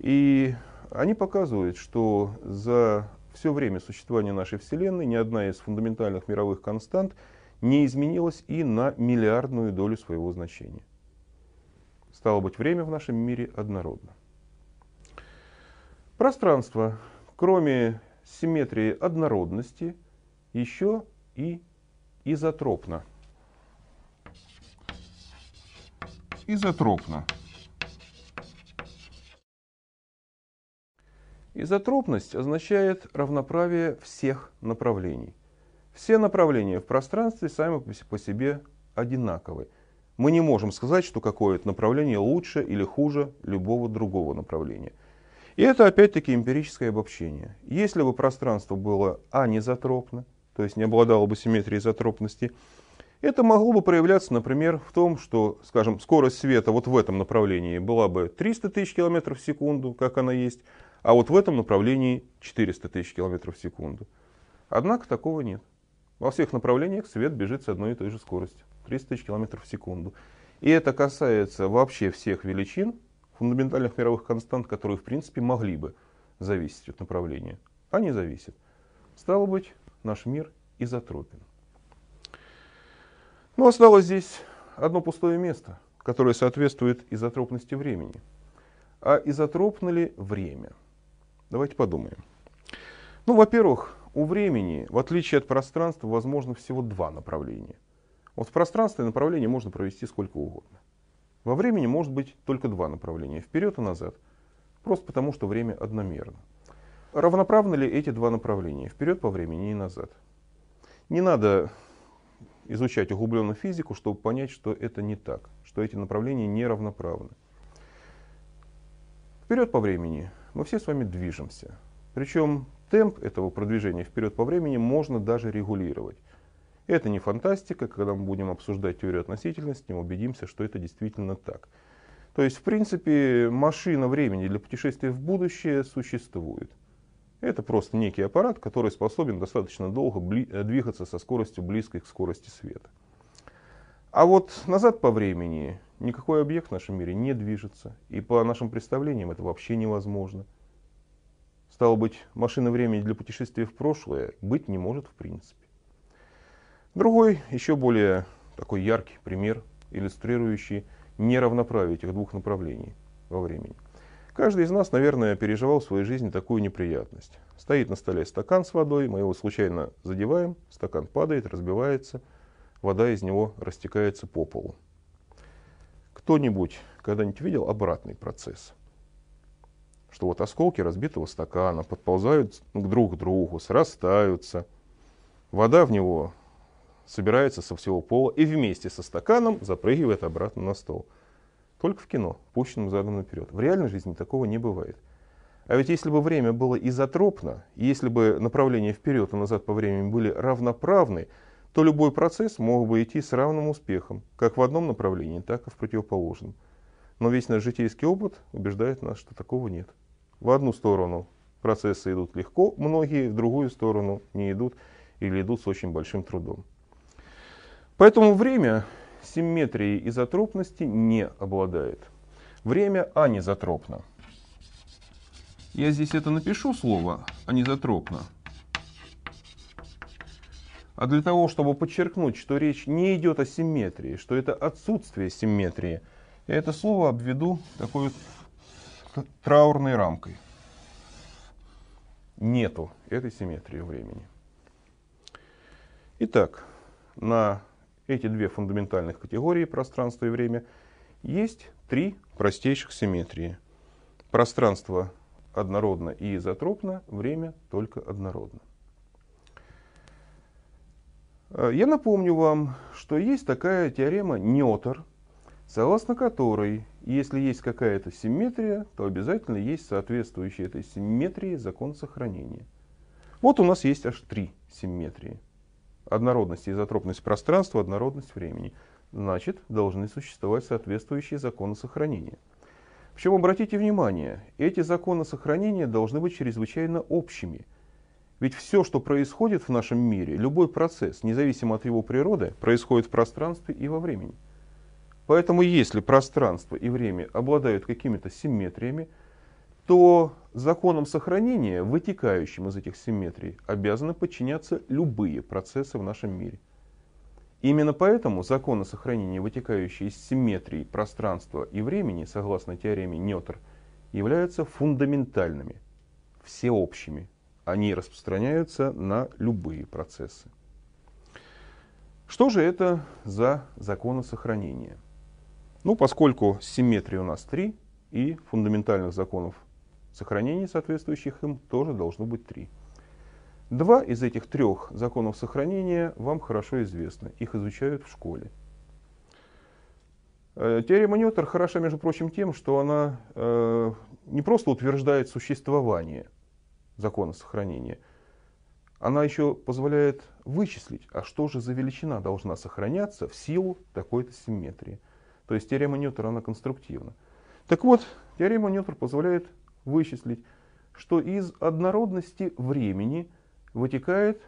и они показывают, что за все время существования нашей Вселенной ни одна из фундаментальных мировых констант не изменилась и на миллиардную долю своего значения. Стало быть, время в нашем мире однородно. Пространство, кроме симметрии однородности, еще и изотропно. Изотропно. Изотропность означает равноправие всех направлений. Все направления в пространстве сами по себе одинаковы. Мы не можем сказать, что какое-то направление лучше или хуже любого другого направления. И это опять-таки эмпирическое обобщение. Если бы пространство было анизотропно, то есть не обладало бы симметрией изотропности, это могло бы проявляться, например, в том, что, скажем, скорость света вот в этом направлении была бы 300 тысяч километров в секунду, как она есть, а вот в этом направлении 400 тысяч километров в секунду. Однако такого нет. Во всех направлениях свет бежит с одной и той же скоростью, 300 тысяч километров в секунду. И это касается вообще всех величин, фундаментальных мировых констант, которые в принципе могли бы зависеть от направления, а не зависят. Стало быть, наш мир изотропен. Но осталось здесь одно пустое место, которое соответствует изотропности времени. А изотропно ли время – Давайте подумаем. Ну, во-первых, у времени, в отличие от пространства, возможно всего два направления. Вот в пространстве направление можно провести сколько угодно. Во времени может быть только два направления, вперед и назад. Просто потому, что время одномерно. Равноправны ли эти два направления, вперед по времени и назад? Не надо изучать углубленную физику, чтобы понять, что это не так, что эти направления не равноправны. Вперед по времени мы все с вами движемся. Причем темп этого продвижения вперед по времени можно даже регулировать. Это не фантастика, когда мы будем обсуждать теорию относительности, мы убедимся, что это действительно так. То есть, в принципе, машина времени для путешествия в будущее существует. Это просто некий аппарат, который способен достаточно долго э, двигаться со скоростью близкой к скорости света. А вот назад по времени никакой объект в нашем мире не движется. И по нашим представлениям это вообще невозможно. Стало быть, машина времени для путешествия в прошлое быть не может в принципе. Другой, еще более такой яркий пример, иллюстрирующий неравноправие этих двух направлений во времени. Каждый из нас, наверное, переживал в своей жизни такую неприятность. Стоит на столе стакан с водой, мы его случайно задеваем, стакан падает, разбивается – вода из него растекается по полу. Кто-нибудь когда-нибудь видел обратный процесс? Что вот осколки разбитого стакана подползают друг к другу, срастаются, вода в него собирается со всего пола и вместе со стаканом запрыгивает обратно на стол. Только в кино, пущенным задом наперед. В реальной жизни такого не бывает. А ведь если бы время было изотропно, если бы направления вперед и назад по времени были равноправны, то любой процесс мог бы идти с равным успехом, как в одном направлении, так и в противоположном. Но весь наш житейский опыт убеждает нас, что такого нет. В одну сторону процессы идут легко, многие в другую сторону не идут или идут с очень большим трудом. Поэтому время симметрии изотропности не обладает. Время анизотропно. Я здесь это напишу слово анизотропно, а для того, чтобы подчеркнуть, что речь не идет о симметрии, что это отсутствие симметрии, я это слово обведу такой вот траурной рамкой. Нету этой симметрии времени. Итак, на эти две фундаментальных категории пространство и время есть три простейших симметрии. Пространство однородно и изотропно, время только однородно. Э, я напомню вам, что есть такая теорема Ньотер, согласно которой, если есть какая-то симметрия, то обязательно есть соответствующий этой симметрии закон сохранения. Вот у нас есть аж три симметрии. Однородность и изотропность пространства, однородность времени. Значит, должны существовать соответствующие законы сохранения. Причем обратите внимание, эти законы сохранения должны быть чрезвычайно общими – ведь все, что происходит в нашем мире, любой процесс, независимо от его природы, происходит в пространстве и во времени. Поэтому если пространство и время обладают какими-то симметриями, то законам сохранения, вытекающим из этих симметрий, обязаны подчиняться любые процессы в нашем мире. Именно поэтому законы сохранения, вытекающие из симметрии пространства и времени, согласно теореме Нетер, являются фундаментальными, всеобщими, они распространяются на любые процессы. Что же это за законы сохранения? Ну, поскольку симметрии у нас три, и фундаментальных законов сохранения, соответствующих им, тоже должно быть три. Два из этих трех законов сохранения вам хорошо известны, их изучают в школе. Э, Теорема Ньютер хороша, между прочим, тем, что она э, не просто утверждает существование закона сохранения, она еще позволяет вычислить, а что же за величина должна сохраняться в силу такой-то симметрии. То есть теорема Ньютера, она конструктивна. Так вот, теорема Ньютера позволяет вычислить, что из однородности времени вытекает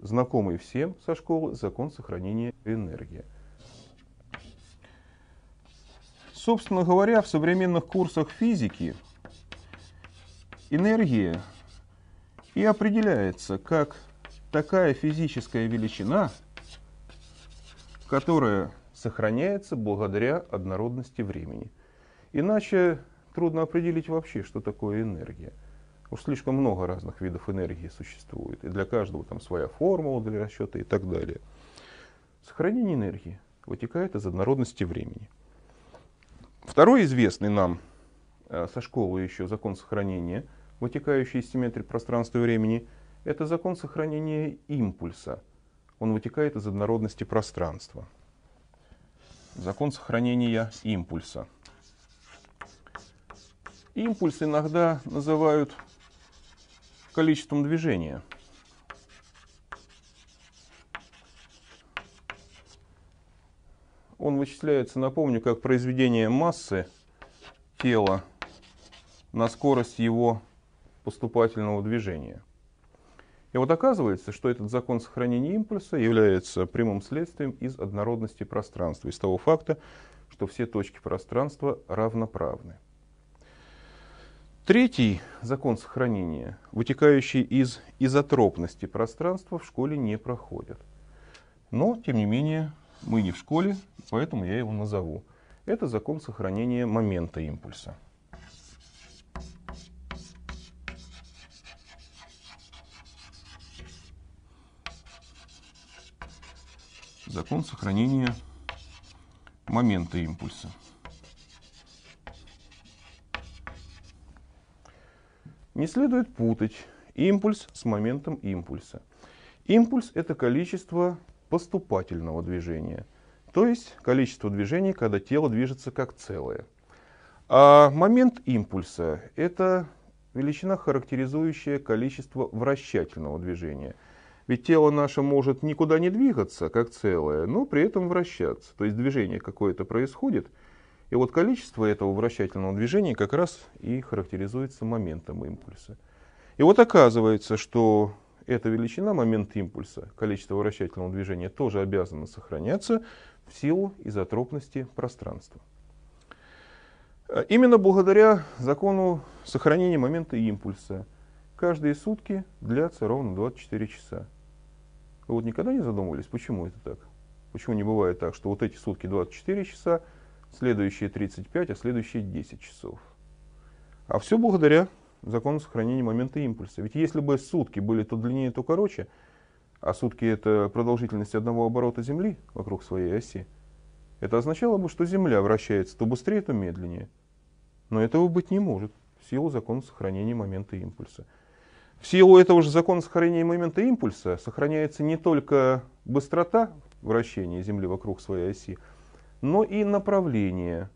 знакомый всем со школы закон сохранения энергии. Собственно говоря, в современных курсах физики энергия и определяется как такая физическая величина, которая сохраняется благодаря однородности времени. Иначе трудно определить вообще, что такое энергия. Уж слишком много разных видов энергии существует, и для каждого там своя формула для расчета и так далее. Сохранение энергии вытекает из однородности времени. Второй известный нам э, со школы еще закон сохранения – вытекающий из симметрии пространства и времени, это закон сохранения импульса. Он вытекает из однородности пространства. Закон сохранения импульса. Импульс иногда называют количеством движения. Он вычисляется, напомню, как произведение массы тела на скорость его поступательного движения. И вот оказывается, что этот закон сохранения импульса является прямым следствием из однородности пространства, из того факта, что все точки пространства равноправны. Третий закон сохранения, вытекающий из изотропности пространства, в школе не проходит. Но, тем не менее, мы не в школе, поэтому я его назову. Это закон сохранения момента импульса. закон сохранения момента импульса. Не следует путать импульс с моментом импульса. Импульс – это количество поступательного движения, то есть количество движений, когда тело движется как целое. А момент импульса – это величина, характеризующая количество вращательного движения – ведь тело наше может никуда не двигаться, как целое, но при этом вращаться. То есть движение какое-то происходит, и вот количество этого вращательного движения как раз и характеризуется моментом импульса. И вот оказывается, что эта величина, момент импульса, количество вращательного движения тоже обязано сохраняться в силу изотропности пространства. Э, именно благодаря закону сохранения момента импульса каждые сутки длятся ровно 24 часа. Вы вот никогда не задумывались, почему это так? Почему не бывает так, что вот эти сутки 24 часа, следующие 35, а следующие 10 часов? А все благодаря закону сохранения момента импульса. Ведь если бы сутки были то длиннее, то короче, а сутки это продолжительность одного оборота Земли вокруг своей оси, это означало бы, что Земля вращается то быстрее, то медленнее. Но этого быть не может в силу закона сохранения момента импульса. В силу этого же закона сохранения момента импульса сохраняется не только быстрота вращения Земли вокруг своей оси, но и направление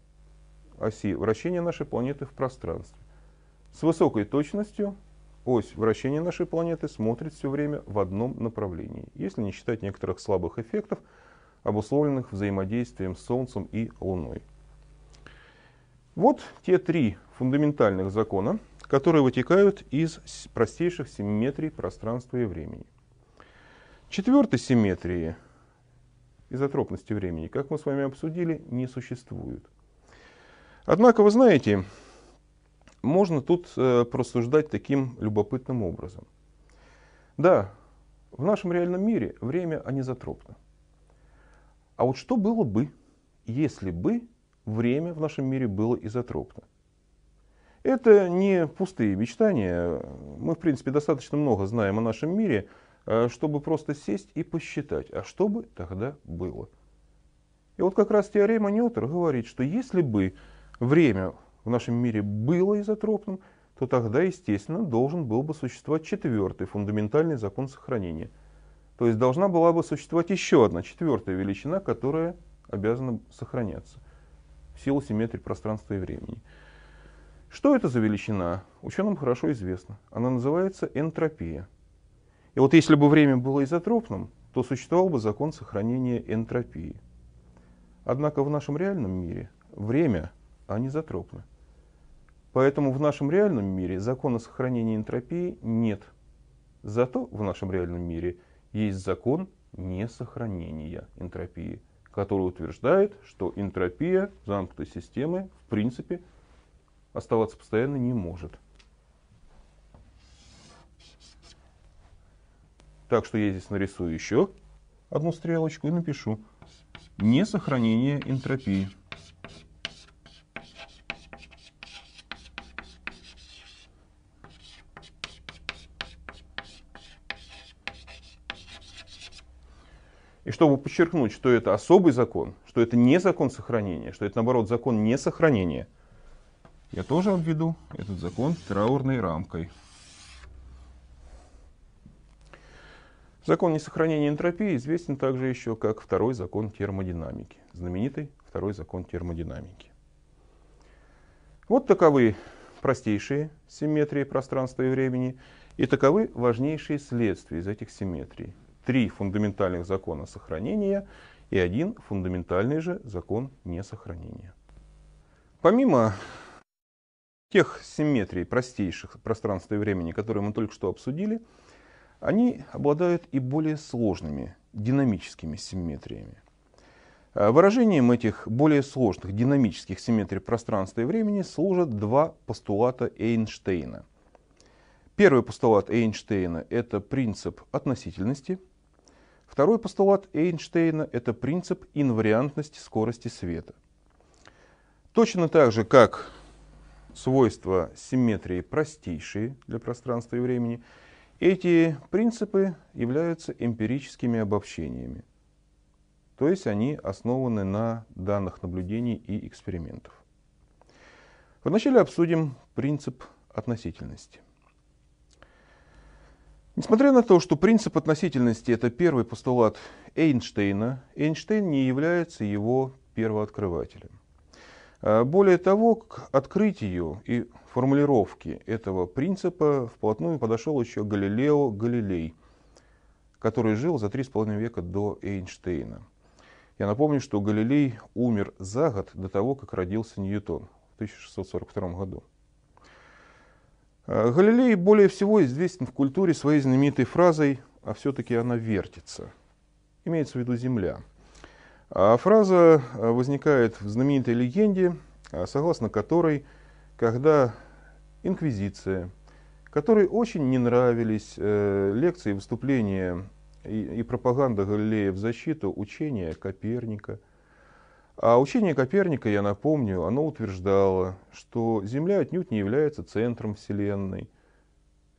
оси вращения нашей планеты в пространстве. С высокой точностью ось вращения нашей планеты смотрит все время в одном направлении, если не считать некоторых слабых эффектов, обусловленных взаимодействием с Солнцем и Луной. Вот те три фундаментальных закона – которые вытекают из простейших симметрий пространства и времени. Четвертой симметрии изотропности времени, как мы с вами обсудили, не существует. Однако, вы знаете, можно тут э, просуждать таким любопытным образом. Да, в нашем реальном мире время анизотропно. А вот что было бы, если бы время в нашем мире было изотропно? Это не пустые мечтания. Мы, в принципе, достаточно много знаем о нашем мире, э, чтобы просто сесть и посчитать, а что бы тогда было. И вот как раз теорема Ньютера говорит, что если бы время в нашем мире было изотропным, то тогда, естественно, должен был бы существовать четвертый фундаментальный закон сохранения. То есть должна была бы существовать еще одна четвертая величина, которая обязана сохраняться в силу симметрии пространства и времени. Что это за величина? Ученым хорошо известно. Она называется энтропия. И вот если бы время было изотропным, то существовал бы закон сохранения энтропии. Однако в нашем реальном мире время анизотропно. Поэтому в нашем реальном мире закона сохранения энтропии нет. Зато в нашем реальном мире есть закон несохранения энтропии, который утверждает, что энтропия замкнутой системы в принципе – оставаться постоянно не может. Так что я здесь нарисую еще одну стрелочку и напишу «не сохранение энтропии». И чтобы подчеркнуть, что это особый закон, что это не закон сохранения, что это, наоборот, закон несохранения – я тоже обведу этот закон траурной рамкой. Закон несохранения энтропии известен также еще как второй закон термодинамики, знаменитый второй закон термодинамики. Вот таковы простейшие симметрии пространства и времени, и таковы важнейшие следствия из этих симметрий. Три фундаментальных закона сохранения и один фундаментальный же закон несохранения. Помимо тех симметрий простейших пространства и времени, которые мы только что обсудили, они обладают и более сложными динамическими симметриями. Э, выражением этих более сложных динамических симметрий пространства и времени служат два постулата Эйнштейна. Первый постулат Эйнштейна – это принцип относительности. Второй постулат Эйнштейна – это принцип инвариантности скорости света. Точно так же, как свойства симметрии простейшие для пространства и времени, эти принципы являются эмпирическими обобщениями. То есть они основаны на данных наблюдений и экспериментов. Вначале обсудим принцип относительности. Несмотря на то, что принцип относительности – это первый постулат Эйнштейна, Эйнштейн не является его первооткрывателем. Э, более того, к открытию и формулировке этого принципа вплотную подошел еще Галилео Галилей, который жил за три с половиной века до Эйнштейна. Я напомню, что Галилей умер за год до того, как родился Ньютон в 1642 году. Э, Галилей более всего известен в культуре своей знаменитой фразой «а все-таки она вертится». Имеется в виду Земля – а фраза э, возникает в знаменитой легенде, э, согласно которой, когда инквизиция, которой очень не нравились э, лекции, выступления и, и пропаганда Галилея в защиту учения Коперника. А учение Коперника, я напомню, оно утверждало, что Земля отнюдь не является центром Вселенной,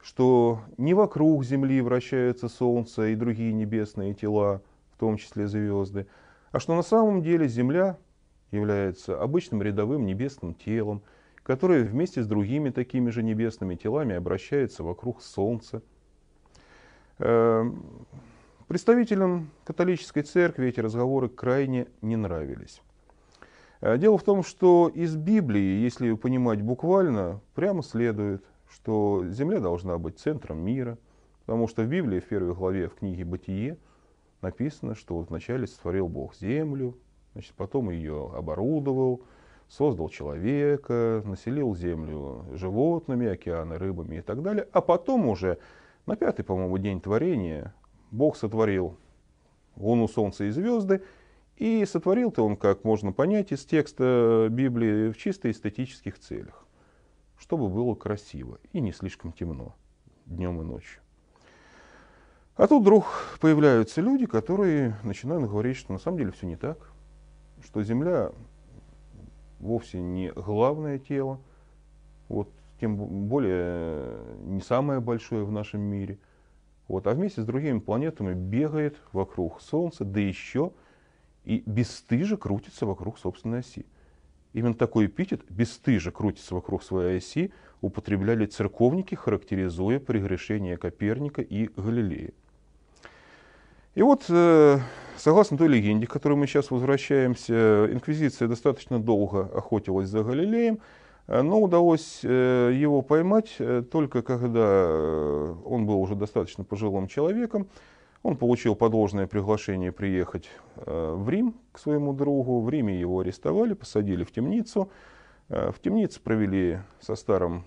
что не вокруг Земли вращаются Солнце и другие небесные тела, в том числе звезды, а что на самом деле Земля является обычным рядовым небесным телом, которое вместе с другими такими же небесными телами обращается вокруг Солнца. Э, представителям католической церкви эти разговоры крайне не нравились. Э, дело в том, что из Библии, если понимать буквально, прямо следует, что Земля должна быть центром мира, потому что в Библии, в первой главе, в книге «Бытие», написано, что вначале сотворил Бог землю, значит, потом ее оборудовал, создал человека, населил землю животными, океаны, рыбами и так далее. А потом уже на пятый, по-моему, день творения Бог сотворил луну, солнце и звезды, и сотворил-то он, как можно понять из текста Библии, в чисто эстетических целях, чтобы было красиво и не слишком темно днем и ночью. А тут вдруг появляются люди, которые начинают говорить, что на самом деле все не так, что Земля вовсе не главное тело, вот, тем более э, не самое большое в нашем мире. Вот, а вместе с другими планетами бегает вокруг Солнца, да еще и бесстыже крутится вокруг собственной оси. Именно такой эпитет «бесстыже крутится вокруг своей оси» употребляли церковники, характеризуя прегрешение Коперника и Галилея. И вот, э, согласно той легенде, к которой мы сейчас возвращаемся, инквизиция достаточно долго охотилась за Галилеем, э, но удалось э, его поймать только когда он был уже достаточно пожилым человеком. Он получил подложное приглашение приехать в Рим к своему другу. В Риме его арестовали, посадили в темницу. В темнице провели со старым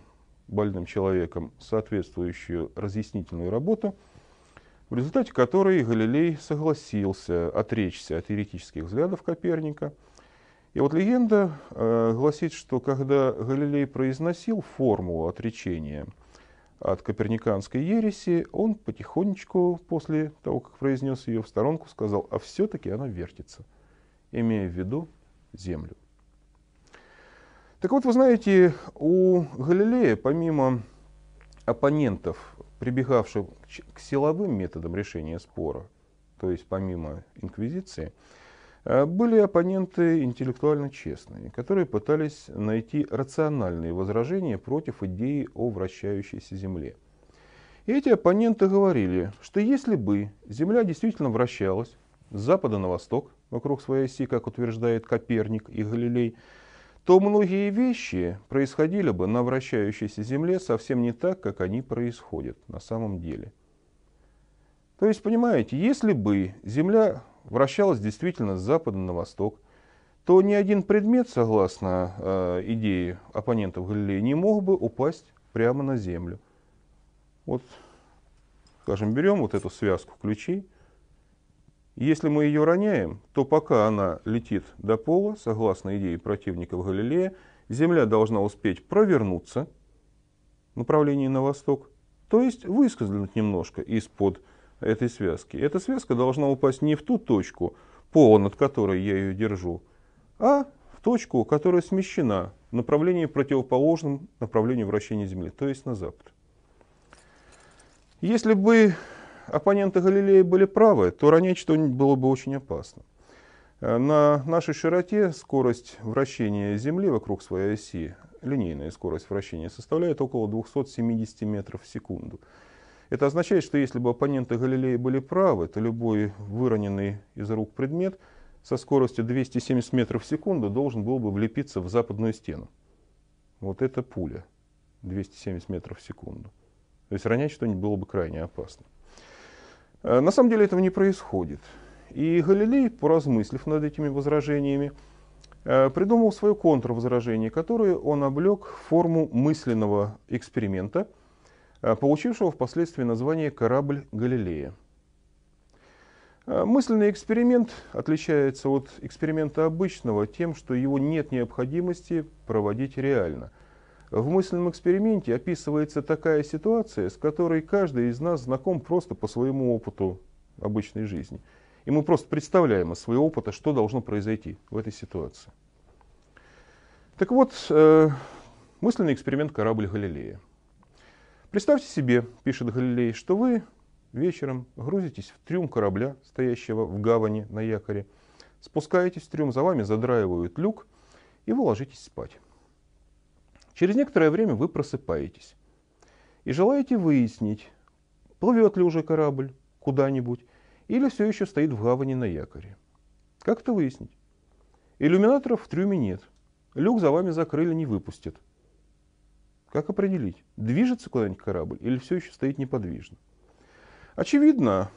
больным человеком соответствующую разъяснительную работу – в результате которой Галилей согласился отречься от теоретических взглядов Коперника. И вот легенда э, гласит, что когда Галилей произносил формулу отречения от коперниканской ереси, он потихонечку после того, как произнес ее в сторонку, сказал, а все-таки она вертится, имея в виду Землю. Так вот, вы знаете, у Галилея, помимо оппонентов прибегавшим к силовым методам решения спора, то есть помимо инквизиции, э, были оппоненты интеллектуально честные, которые пытались найти рациональные возражения против идеи о вращающейся Земле. И эти оппоненты говорили, что если бы Земля действительно вращалась с запада на восток, вокруг своей оси, как утверждает Коперник и Галилей, то многие вещи происходили бы на вращающейся Земле совсем не так, как они происходят на самом деле. То есть, понимаете, если бы Земля вращалась действительно с запада на восток, то ни один предмет, согласно э, идее оппонентов Галилея, не мог бы упасть прямо на Землю. Вот, скажем, берем вот эту связку ключей – если мы ее роняем, то пока она летит до пола, согласно идее противников Галилея, Земля должна успеть провернуться в направлении на восток, то есть выскользнуть немножко из-под этой связки. Эта связка должна упасть не в ту точку пола, над которой я ее держу, а в точку, которая смещена в направлении противоположном направлению вращения Земли, то есть на запад. Если бы оппоненты Галилея были правы, то ронять что-нибудь было бы очень опасно. Э, на нашей широте скорость вращения Земли вокруг своей оси, линейная скорость вращения, составляет около 270 метров в секунду. Это означает, что если бы оппоненты Галилея были правы, то любой выроненный из рук предмет со скоростью 270 метров в секунду должен был бы влепиться в западную стену. Вот это пуля 270 метров в секунду. То есть ронять что-нибудь было бы крайне опасно. Э, на самом деле этого не происходит. И Галилей, поразмыслив над этими возражениями, э, придумал свое контрвозражение, которое он облег в форму мысленного эксперимента, э, получившего впоследствии название «корабль Галилея». Мысленный эксперимент отличается от эксперимента обычного тем, что его нет необходимости проводить реально – в мысленном эксперименте описывается такая ситуация, с которой каждый из нас знаком просто по своему опыту обычной жизни. И мы просто представляем из своего опыта, что должно произойти в этой ситуации. Так вот, э, мысленный эксперимент корабль Галилея. Представьте себе, пишет Галилей, что вы вечером грузитесь в трюм корабля, стоящего в гавани на якоре, спускаетесь в трюм, за вами задраивают люк, и вы ложитесь спать. Через некоторое время вы просыпаетесь и желаете выяснить, плывет ли уже корабль куда-нибудь или все еще стоит в гавани на якоре. Как это выяснить? Иллюминаторов в трюме нет. Люк за вами закрыли, не выпустят. Как определить, движется куда-нибудь корабль или все еще стоит неподвижно? Очевидно,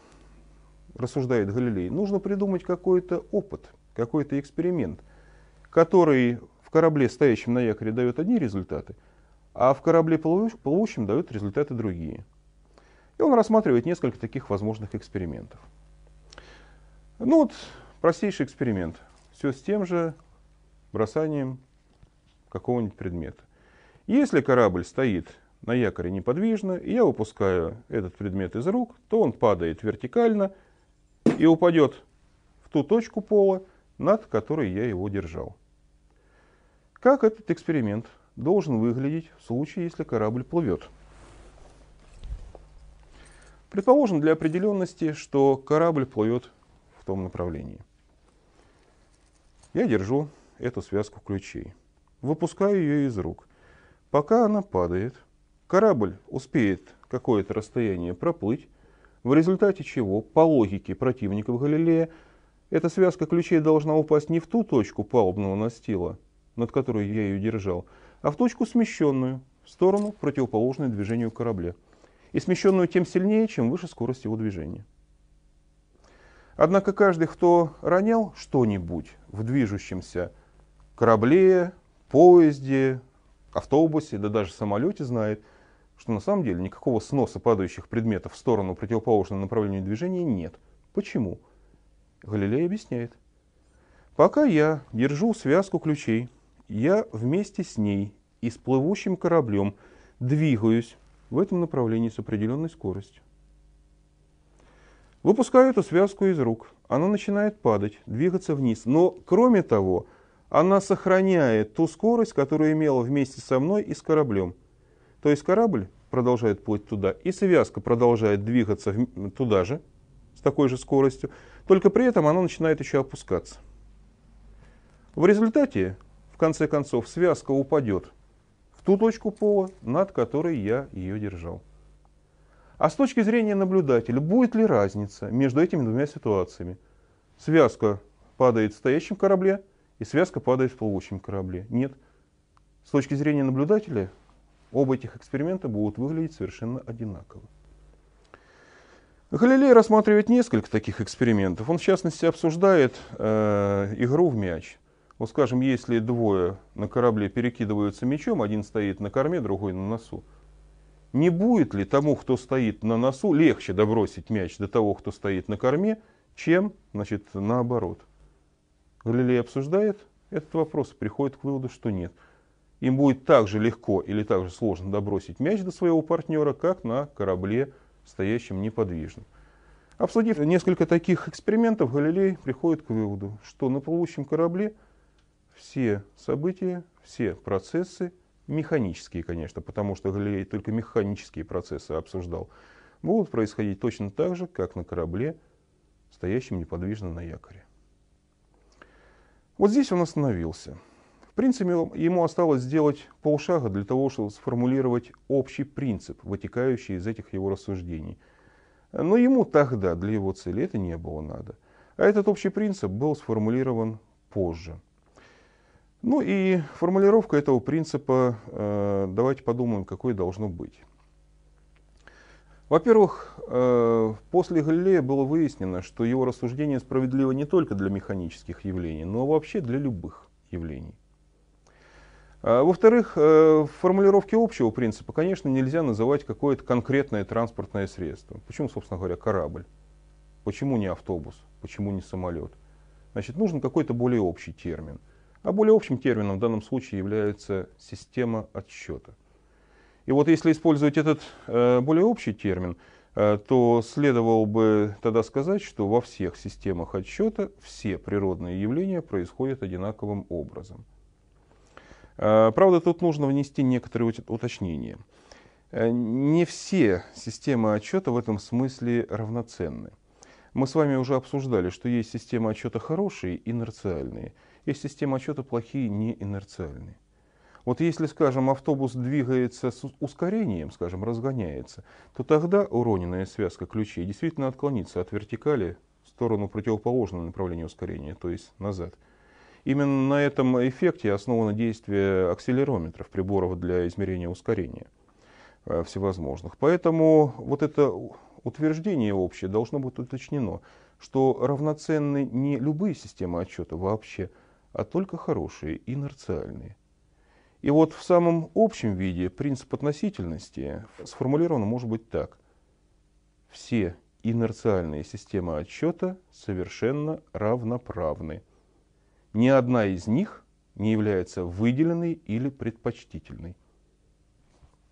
рассуждает Галилей, нужно придумать какой-то опыт, какой-то эксперимент, который в корабле, стоящем на якоре, дает одни результаты, а в корабле плывущем дают результаты другие. И он рассматривает несколько таких возможных экспериментов. Ну вот, простейший эксперимент. Все с тем же бросанием какого-нибудь предмета. Если корабль стоит на якоре неподвижно, и я выпускаю этот предмет из рук, то он падает вертикально и упадет в ту точку пола, над которой я его держал. Как этот эксперимент должен выглядеть в случае, если корабль плывет? Предположим для определенности, что корабль плывет в том направлении. Я держу эту связку ключей. Выпускаю ее из рук. Пока она падает, корабль успеет какое-то расстояние проплыть, в результате чего, по логике противников Галилея, эта связка ключей должна упасть не в ту точку палубного настила, над которой я ее держал, а в точку смещенную, в сторону, противоположную движению корабля, и смещенную тем сильнее, чем выше скорость его движения. Однако каждый, кто ронял что-нибудь в движущемся корабле, поезде, автобусе, да даже самолете, знает, что на самом деле никакого сноса падающих предметов в сторону противоположного направления движения нет. Почему? Галилей объясняет. Пока я держу связку ключей я вместе с ней и с плывущим кораблем двигаюсь в этом направлении с определенной скоростью. Выпускаю эту связку из рук. Она начинает падать, двигаться вниз. Но, кроме того, она сохраняет ту скорость, которую имела вместе со мной и с кораблем. То есть корабль продолжает плыть туда, и связка продолжает двигаться туда же, с такой же скоростью, только при этом она начинает еще опускаться. В результате конце концов связка упадет в ту точку пола, над которой я ее держал. А с точки зрения наблюдателя, будет ли разница между этими двумя ситуациями? Связка падает в стоящем корабле, и связка падает в плывущем корабле. Нет. С точки зрения наблюдателя, оба этих эксперимента будут выглядеть совершенно одинаково. Галилей рассматривает несколько таких экспериментов. Он, в частности, обсуждает э, игру в мяч – вот скажем, если двое на корабле перекидываются мечом, один стоит на корме, другой на носу, не будет ли тому, кто стоит на носу, легче добросить мяч до того, кто стоит на корме, чем значит, наоборот? Галилей обсуждает этот вопрос и приходит к выводу, что нет. Им будет так же легко или так же сложно добросить мяч до своего партнера, как на корабле, стоящем неподвижно. Обсудив несколько таких экспериментов, Галилей приходит к выводу, что на плывущем корабле – все события, все процессы, механические, конечно, потому что Галилей только механические процессы обсуждал, будут происходить точно так же, как на корабле, стоящем неподвижно на якоре. Вот здесь он остановился. В принципе, ему осталось сделать полшага для того, чтобы сформулировать общий принцип, вытекающий из этих его рассуждений. Но ему тогда, для его цели, это не было надо. А этот общий принцип был сформулирован позже – ну и формулировка этого принципа, э, давайте подумаем, какой должно быть. Во-первых, э, после Галилея было выяснено, что его рассуждение справедливо не только для механических явлений, но вообще для любых явлений. А, во-вторых, э, в формулировке общего принципа, конечно, нельзя называть какое-то конкретное транспортное средство. Почему, собственно говоря, корабль? Почему не автобус? Почему не самолет? Значит, нужен какой-то более общий термин. А более общим термином в данном случае является система отсчета. И вот если использовать этот э, более общий термин, э, то следовало бы тогда сказать, что во всех системах отсчета все природные явления происходят одинаковым образом. Э, правда, тут нужно внести некоторые уточнения. Э, не все системы отчета в этом смысле равноценны. Мы с вами уже обсуждали, что есть системы отчета хорошие, и инерциальные – есть системы отчета плохие, не инерциальные. Вот если, скажем, автобус двигается с ускорением, скажем, разгоняется, то тогда уроненная связка ключей действительно отклонится от вертикали в сторону противоположного направления ускорения, то есть назад. Именно на этом эффекте основано действие акселерометров, приборов для измерения ускорения э, всевозможных. Поэтому вот это утверждение общее должно быть уточнено, что равноценны не любые системы отчета вообще, а только хорошие, инерциальные. И вот в самом общем виде принцип относительности сформулирован может быть так. Все инерциальные системы отсчета совершенно равноправны. Ни одна из них не является выделенной или предпочтительной.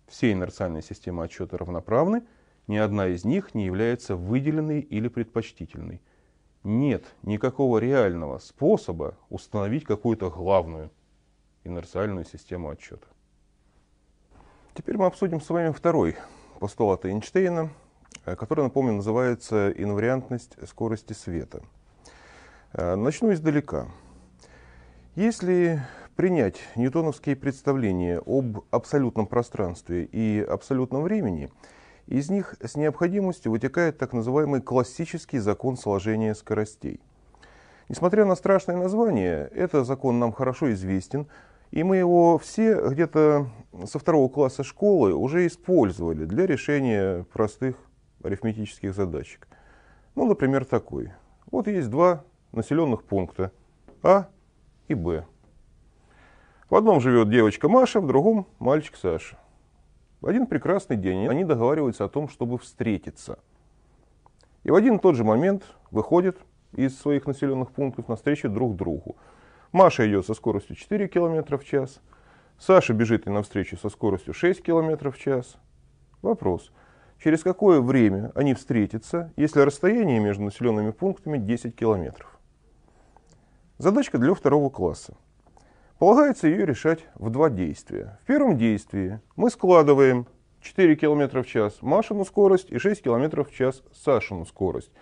Все инерциальные системы отсчета равноправны, ни одна из них не является выделенной или предпочтительной нет никакого реального способа установить какую-то главную инерциальную систему отчета. Теперь мы обсудим с вами второй постулат Эйнштейна, э, который, напомню, называется «Инвариантность скорости света». Э, начну издалека. Если принять ньютоновские представления об абсолютном пространстве и абсолютном времени – из них с необходимостью вытекает так называемый классический закон сложения скоростей. Несмотря на страшное название, этот закон нам хорошо известен, и мы его все где-то со второго класса школы уже использовали для решения простых арифметических задачек. Ну, например, такой. Вот есть два населенных пункта А и Б. В одном живет девочка Маша, в другом мальчик Саша. Один прекрасный день они договариваются о том, чтобы встретиться. И в один и тот же момент выходят из своих населенных пунктов навстречу друг другу. Маша идет со скоростью 4 км в час. Саша бежит ей навстречу со скоростью 6 км в час. Вопрос. Через какое время они встретятся, если расстояние между населенными пунктами 10 километров? Задачка для второго класса. Полагается ее решать в два действия. В первом действии мы складываем 4 км в час Машину скорость и 6 км в час Сашину скорость.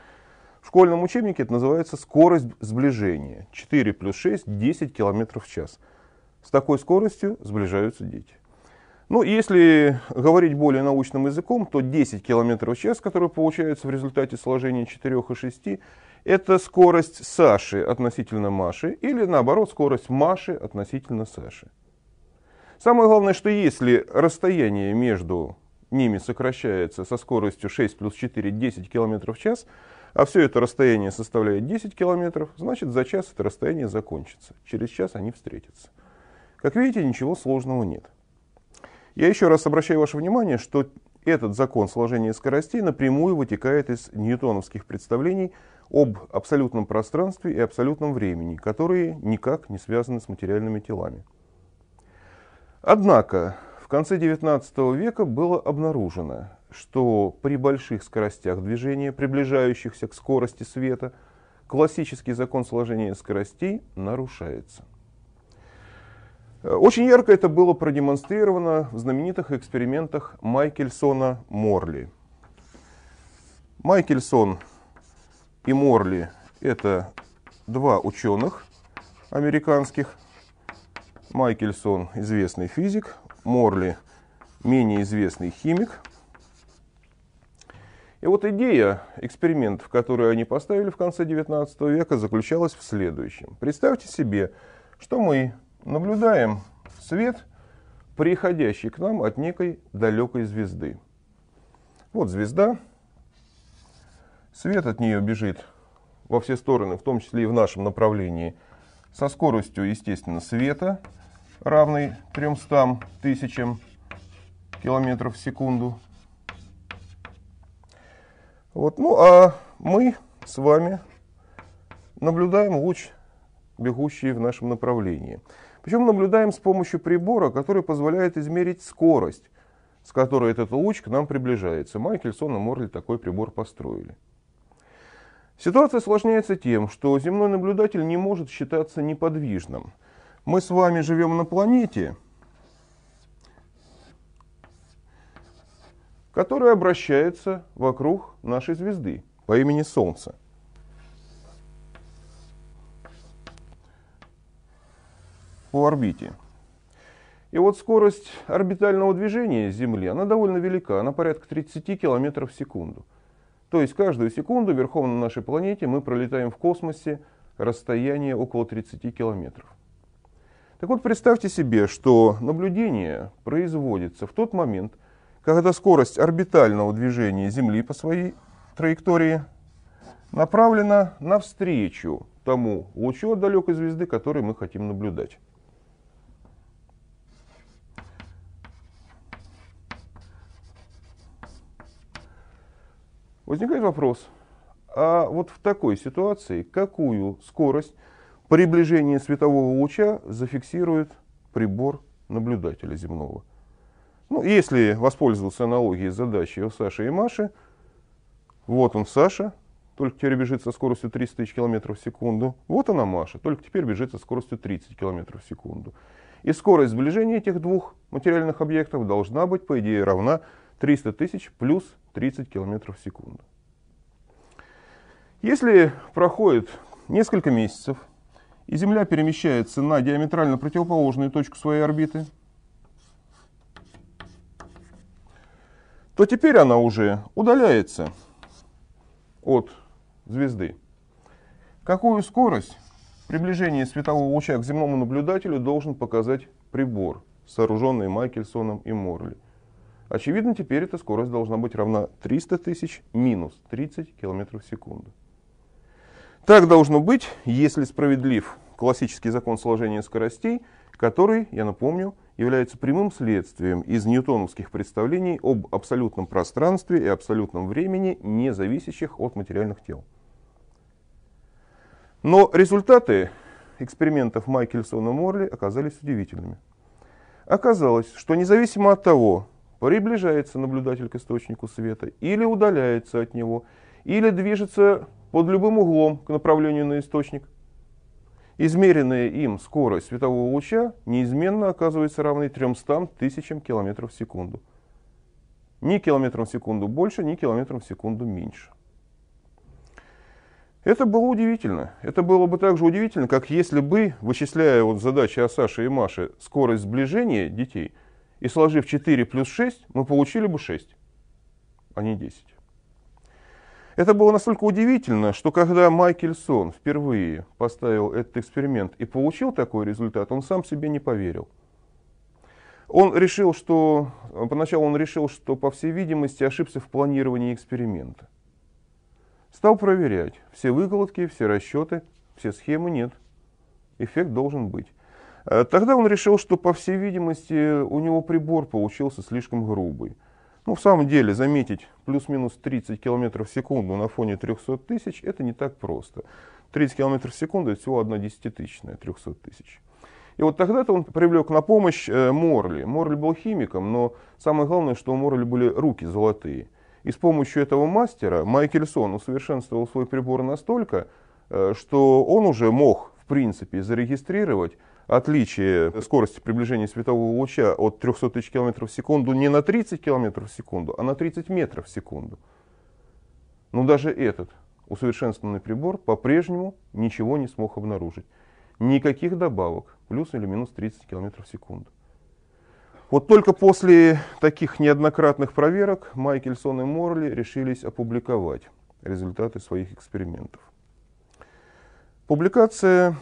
В школьном учебнике это называется скорость сближения. 4 плюс 6 – 10 км в час. С такой скоростью сближаются дети. Ну, если говорить более научным языком, то 10 км в час, которые получаются в результате сложения 4 и 6, это скорость Саши относительно Маши или наоборот скорость Маши относительно Саши. Самое главное, что если расстояние между ними сокращается со скоростью 6 плюс 4, 10 км в час, а все это расстояние составляет 10 км, значит за час это расстояние закончится. Через час они встретятся. Как видите, ничего сложного нет. Я еще раз обращаю ваше внимание, что этот закон сложения скоростей напрямую вытекает из ньютоновских представлений об абсолютном пространстве и абсолютном времени, которые никак не связаны с материальными телами. Однако в конце XIX века было обнаружено, что при больших скоростях движения, приближающихся к скорости света, классический закон сложения скоростей нарушается. Очень ярко это было продемонстрировано в знаменитых экспериментах Майкельсона Морли. Майкельсон и Морли – это два ученых американских. Майкельсон – известный физик, Морли – менее известный химик. И вот идея экспериментов, которые они поставили в конце 19 века, заключалась в следующем. Представьте себе, что мы наблюдаем свет, приходящий к нам от некой далекой звезды. Вот звезда, Свет от нее бежит во все стороны, в том числе и в нашем направлении, со скоростью, естественно, света, равной 300 тысячам километров в секунду. Вот, ну а мы с вами наблюдаем луч, бегущий в нашем направлении. Причем наблюдаем с помощью прибора, который позволяет измерить скорость, с которой этот луч к нам приближается. Майкельсон и Морли такой прибор построили. Ситуация осложняется тем, что земной наблюдатель не может считаться неподвижным. Мы с вами живем на планете, которая обращается вокруг нашей звезды по имени Солнце. По орбите. И вот скорость орбитального движения Земли, она довольно велика, она порядка 30 км в секунду. То есть каждую секунду верхом на нашей планете мы пролетаем в космосе расстояние около 30 километров. Так вот, представьте себе, что наблюдение производится в тот момент, когда скорость орбитального движения Земли по своей траектории направлена навстречу тому лучу от далекой звезды, который мы хотим наблюдать. Возникает вопрос, а вот в такой ситуации какую скорость приближения светового луча зафиксирует прибор наблюдателя земного? Ну, если воспользоваться аналогией задачи у Саши и Маши, вот он Саша, только теперь бежит со скоростью 300 тысяч км в секунду. Вот она Маша, только теперь бежит со скоростью 30 километров в секунду. И скорость сближения этих двух материальных объектов должна быть, по идее, равна 300 тысяч плюс 30 км в секунду. Если проходит несколько месяцев, и Земля перемещается на диаметрально противоположную точку своей орбиты, то теперь она уже удаляется от звезды. Какую скорость приближение светового луча к земному наблюдателю должен показать прибор, сооруженный Майкельсоном и Морли? Очевидно, теперь эта скорость должна быть равна 300 тысяч минус 30 км в секунду. Так должно быть, если справедлив классический закон сложения скоростей, который, я напомню, является прямым следствием из ньютоновских представлений об абсолютном пространстве и абсолютном времени, не зависящих от материальных тел. Но результаты экспериментов Майкельсона Морли оказались удивительными. Оказалось, что независимо от того, Приближается наблюдатель к источнику света или удаляется от него, или движется под любым углом к направлению на источник. Измеренная им скорость светового луча неизменно оказывается равной 300 тысячам километров в секунду. Ни километром в секунду больше, ни километром в секунду меньше. Это было удивительно. Это было бы так же удивительно, как если бы, вычисляя вот задачи Асаши и Маше, скорость сближения детей – и сложив 4 плюс 6, мы получили бы 6, а не 10. Это было настолько удивительно, что когда Майкельсон впервые поставил этот эксперимент и получил такой результат, он сам себе не поверил. Он решил, что поначалу он решил, что по всей видимости ошибся в планировании эксперимента. Стал проверять все выкладки, все расчеты, все схемы нет. Эффект должен быть. Э, тогда он решил, что, по всей видимости, у него прибор получился слишком грубый. Ну, в самом деле, заметить плюс-минус 30 км в секунду на фоне 300 тысяч – это не так просто. 30 км в секунду – это всего одна десятитысячная 300 тысяч. И вот тогда-то он привлек на помощь э, Морли. Морли был химиком, но самое главное, что у Морли были руки золотые. И с помощью этого мастера Майкельсон усовершенствовал свой прибор настолько, э, что он уже мог, в принципе, зарегистрировать отличие скорости приближения светового луча от 300 тысяч километров в секунду не на 30 километров в секунду, а на 30 метров в секунду. Но даже этот усовершенствованный прибор по-прежнему ничего не смог обнаружить. Никаких добавок, плюс или минус 30 километров в секунду. Вот только после таких неоднократных проверок Майкельсон и Морли решились опубликовать результаты своих экспериментов. Публикация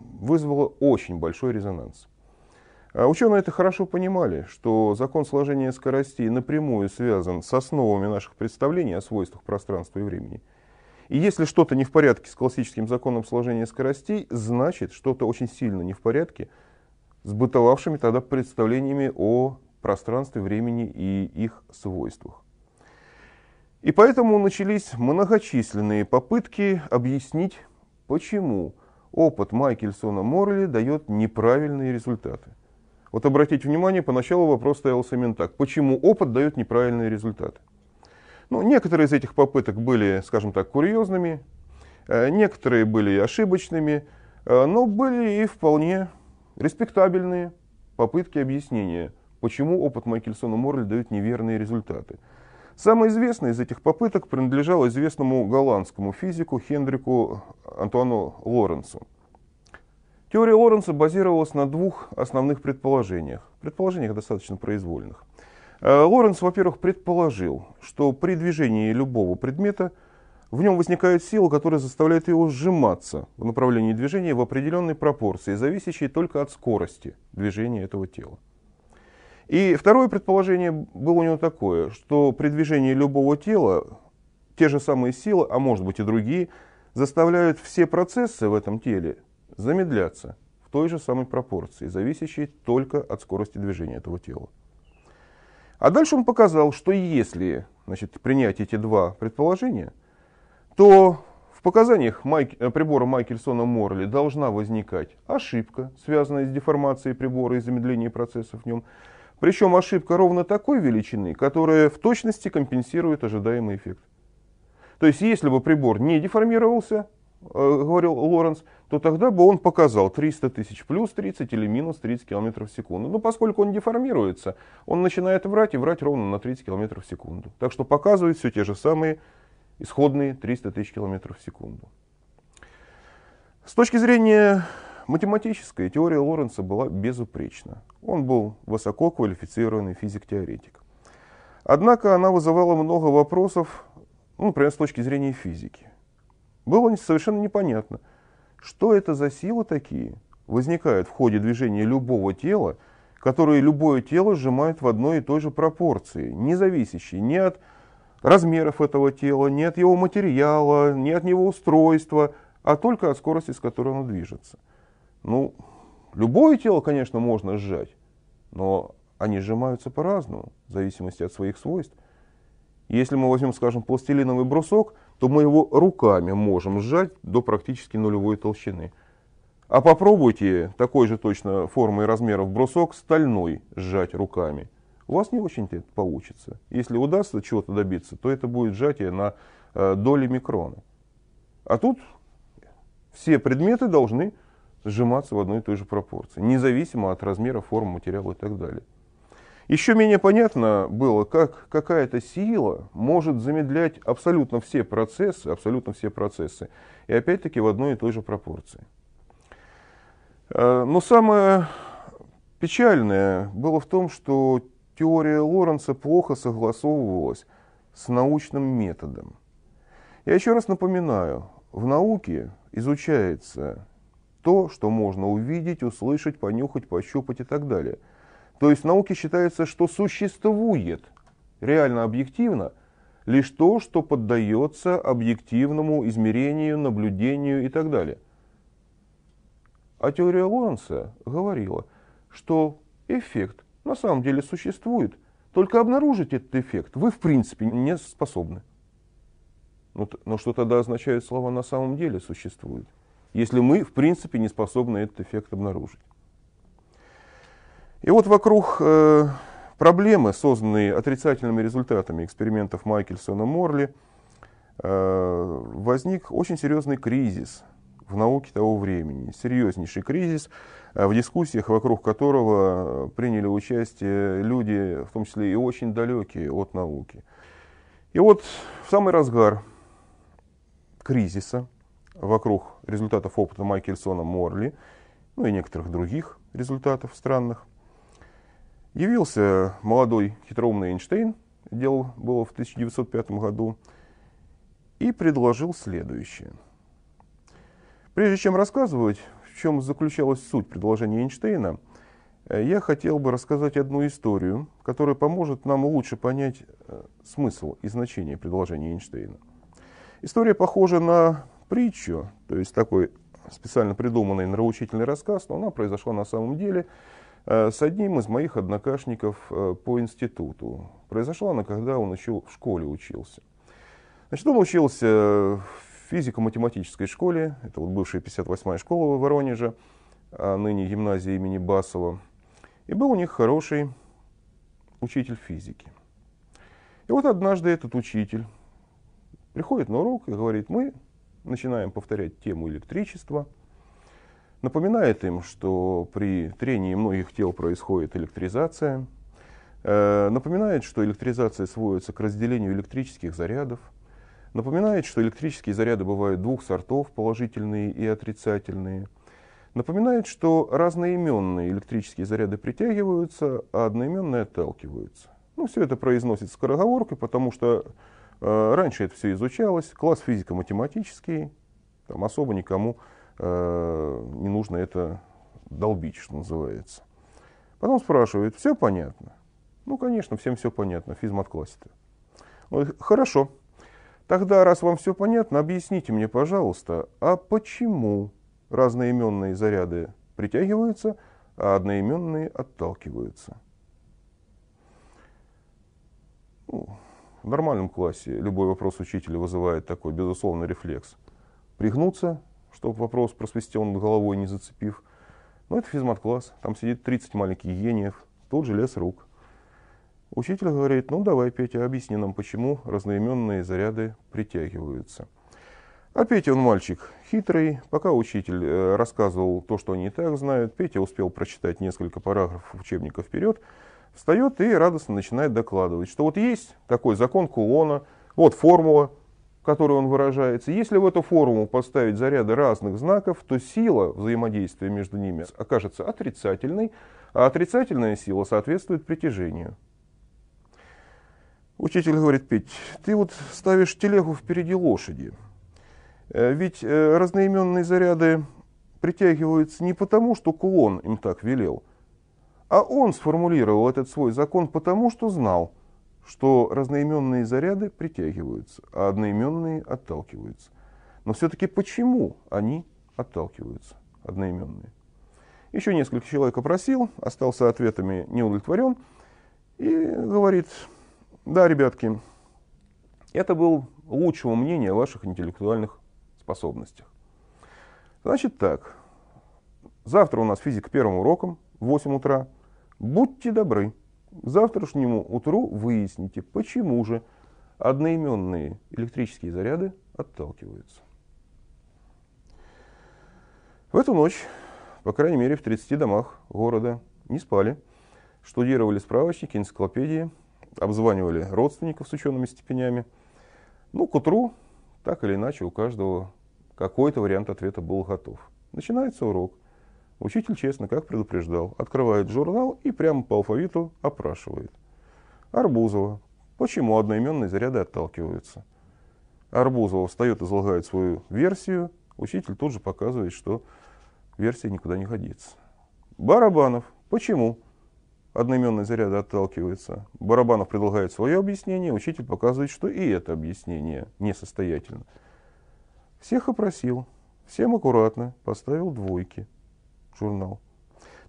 вызвало очень большой резонанс. А ученые это хорошо понимали, что закон сложения скоростей напрямую связан с основами наших представлений о свойствах пространства и времени. И если что-то не в порядке с классическим законом сложения скоростей, значит что-то очень сильно не в порядке с бытовавшими тогда представлениями о пространстве, времени и их свойствах. И поэтому начались многочисленные попытки объяснить, почему – Опыт Майкельсона Морли дает неправильные результаты. Вот обратите внимание, поначалу вопрос стоялся именно так. Почему опыт дает неправильные результаты? Ну, некоторые из этих попыток были, скажем так, курьезными, э, некоторые были ошибочными, э, но были и вполне респектабельные попытки объяснения, почему опыт Майкельсона Морли дает неверные результаты. Самая известная из этих попыток принадлежала известному голландскому физику Хендрику Антуану Лоренцу. Теория Лоренца базировалась на двух основных предположениях, предположениях достаточно произвольных. Э, Лоренц, во-первых, предположил, что при движении любого предмета в нем возникает сила, которая заставляет его сжиматься в направлении движения в определенной пропорции, зависящей только от скорости движения этого тела. И второе предположение было у него такое, что при движении любого тела те же самые силы, а может быть и другие, заставляют все процессы в этом теле замедляться в той же самой пропорции, зависящей только от скорости движения этого тела. А дальше он показал, что если значит, принять эти два предположения, то в показаниях Майк, э, прибора Майкельсона Морли должна возникать ошибка, связанная с деформацией прибора и замедлением процесса в нем, причем ошибка ровно такой величины, которая в точности компенсирует ожидаемый эффект. То есть, если бы прибор не деформировался, э, говорил Лоренс, то тогда бы он показал 300 тысяч плюс 30 или минус 30 км в секунду. Но поскольку он деформируется, он начинает врать и врать ровно на 30 км в секунду. Так что показывает все те же самые исходные 300 тысяч км в секунду. С точки зрения Математическая теория Лоренца была безупречна. Он был высоко квалифицированный физик-теоретик. Однако она вызывала много вопросов, ну, например, с точки зрения физики. Было совершенно непонятно, что это за силы такие возникают в ходе движения любого тела, которые любое тело сжимает в одной и той же пропорции, не зависящей ни от размеров этого тела, ни от его материала, ни от него устройства, а только от скорости, с которой оно движется. Ну, любое тело, конечно, можно сжать, но они сжимаются по-разному, в зависимости от своих свойств. Если мы возьмем, скажем, пластилиновый брусок, то мы его руками можем сжать до практически нулевой толщины. А попробуйте такой же точно формы и размеров брусок стальной сжать руками. У вас не очень это получится. Если удастся чего-то добиться, то это будет сжатие на э, доли микрона. А тут все предметы должны сжиматься в одной и той же пропорции, независимо от размера, формы, материала и так далее. Еще менее понятно было, как какая-то сила может замедлять абсолютно все процессы, абсолютно все процессы, и опять-таки в одной и той же пропорции. Э, но самое печальное было в том, что теория Лоренца плохо согласовывалась с научным методом. Я еще раз напоминаю, в науке изучается то, что можно увидеть, услышать, понюхать, пощупать и так далее. То есть в науке считается, что существует реально объективно лишь то, что поддается объективному измерению, наблюдению и так далее. А теория Лоренца говорила, что эффект на самом деле существует, только обнаружить этот эффект вы в принципе не способны. Ну но что тогда означают слова «на самом деле существует»? если мы, в принципе, не способны этот эффект обнаружить. И вот вокруг э, проблемы, созданные отрицательными результатами экспериментов Майкельсона и Морли, э, возник очень серьезный кризис в науке того времени, серьезнейший кризис, э, в дискуссиях, вокруг которого приняли участие люди, в том числе и очень далекие от науки. И вот в самый разгар кризиса вокруг результатов опыта Майкельсона Морли, ну и некоторых других результатов странных, явился молодой хитроумный Эйнштейн, дело было в 1905 году, и предложил следующее. Прежде чем рассказывать, в чем заключалась суть предложения Эйнштейна, э, я хотел бы рассказать одну историю, которая поможет нам лучше понять э, смысл и значение предложения Эйнштейна. История похожа на притчу, то есть такой специально придуманный нравоучительный рассказ, но она произошла на самом деле э, с одним из моих однокашников э, по институту. Произошла она, когда он еще в школе учился. Значит, он учился в физико-математической школе, это вот бывшая 58-я школа в Воронеже, а ныне гимназия имени Басова. И был у них хороший учитель физики. И вот однажды этот учитель приходит на урок и говорит, мы начинаем повторять тему электричества. Напоминает им, что при трении многих тел происходит электризация. Э, напоминает, что электризация сводится к разделению электрических зарядов. Напоминает, что электрические заряды бывают двух сортов, положительные и отрицательные. Напоминает, что разноименные электрические заряды притягиваются, а одноименные отталкиваются. Ну, все это произносит скороговоркой, потому что Э, раньше это все изучалось, класс физико-математический, там особо никому э, не нужно это долбить, что называется. Потом спрашивают, все понятно? Ну, конечно, всем все понятно, физмат-классе-то. Ну, хорошо, тогда, раз вам все понятно, объясните мне, пожалуйста, а почему разноименные заряды притягиваются, а одноименные отталкиваются? Ну, в нормальном классе любой вопрос учителя вызывает такой безусловный рефлекс. Пригнуться, чтобы вопрос просвистел над головой, не зацепив. Но ну, это физмат-класс, там сидит 30 маленьких гениев, тут же лес рук. Учитель говорит, ну давай, Петя, объясни нам, почему разноименные заряды притягиваются. А Петя, он мальчик хитрый. Пока учитель э, рассказывал то, что они и так знают, Петя успел прочитать несколько параграфов учебника вперед, встает и радостно начинает докладывать, что вот есть такой закон Кулона, вот формула, которой он выражается. Если в эту формулу поставить заряды разных знаков, то сила взаимодействия между ними окажется отрицательной, а отрицательная сила соответствует притяжению. Учитель говорит, Петь, ты вот ставишь телегу впереди лошади. Э, ведь э, разноименные заряды притягиваются не потому, что кулон им так велел, а он сформулировал этот свой закон потому, что знал, что разноименные заряды притягиваются, а одноименные отталкиваются. Но все-таки почему они отталкиваются, одноименные? Еще несколько человек опросил, остался ответами неудовлетворен и говорит, да, ребятки, это был лучшего мнения о ваших интеллектуальных способностях. Значит так, завтра у нас физик первым уроком в 8 утра – Будьте добры, завтрашнему утру выясните, почему же одноименные электрические заряды отталкиваются. В эту ночь, по крайней мере в 30 домах города, не спали, штудировали справочники, энциклопедии, обзванивали родственников с учеными степенями. Ну, к утру, так или иначе, у каждого какой-то вариант ответа был готов. Начинается урок – Учитель честно, как предупреждал, открывает журнал и прямо по алфавиту опрашивает. Арбузова. Почему одноименные заряды отталкиваются? Арбузова встает, и излагает свою версию. Учитель тут же показывает, что версия никуда не годится. Барабанов. Почему? Одноименные заряды отталкиваются. Барабанов предлагает свое объяснение, учитель показывает, что и это объяснение несостоятельно. Всех опросил, всем аккуратно, поставил двойки – журнал.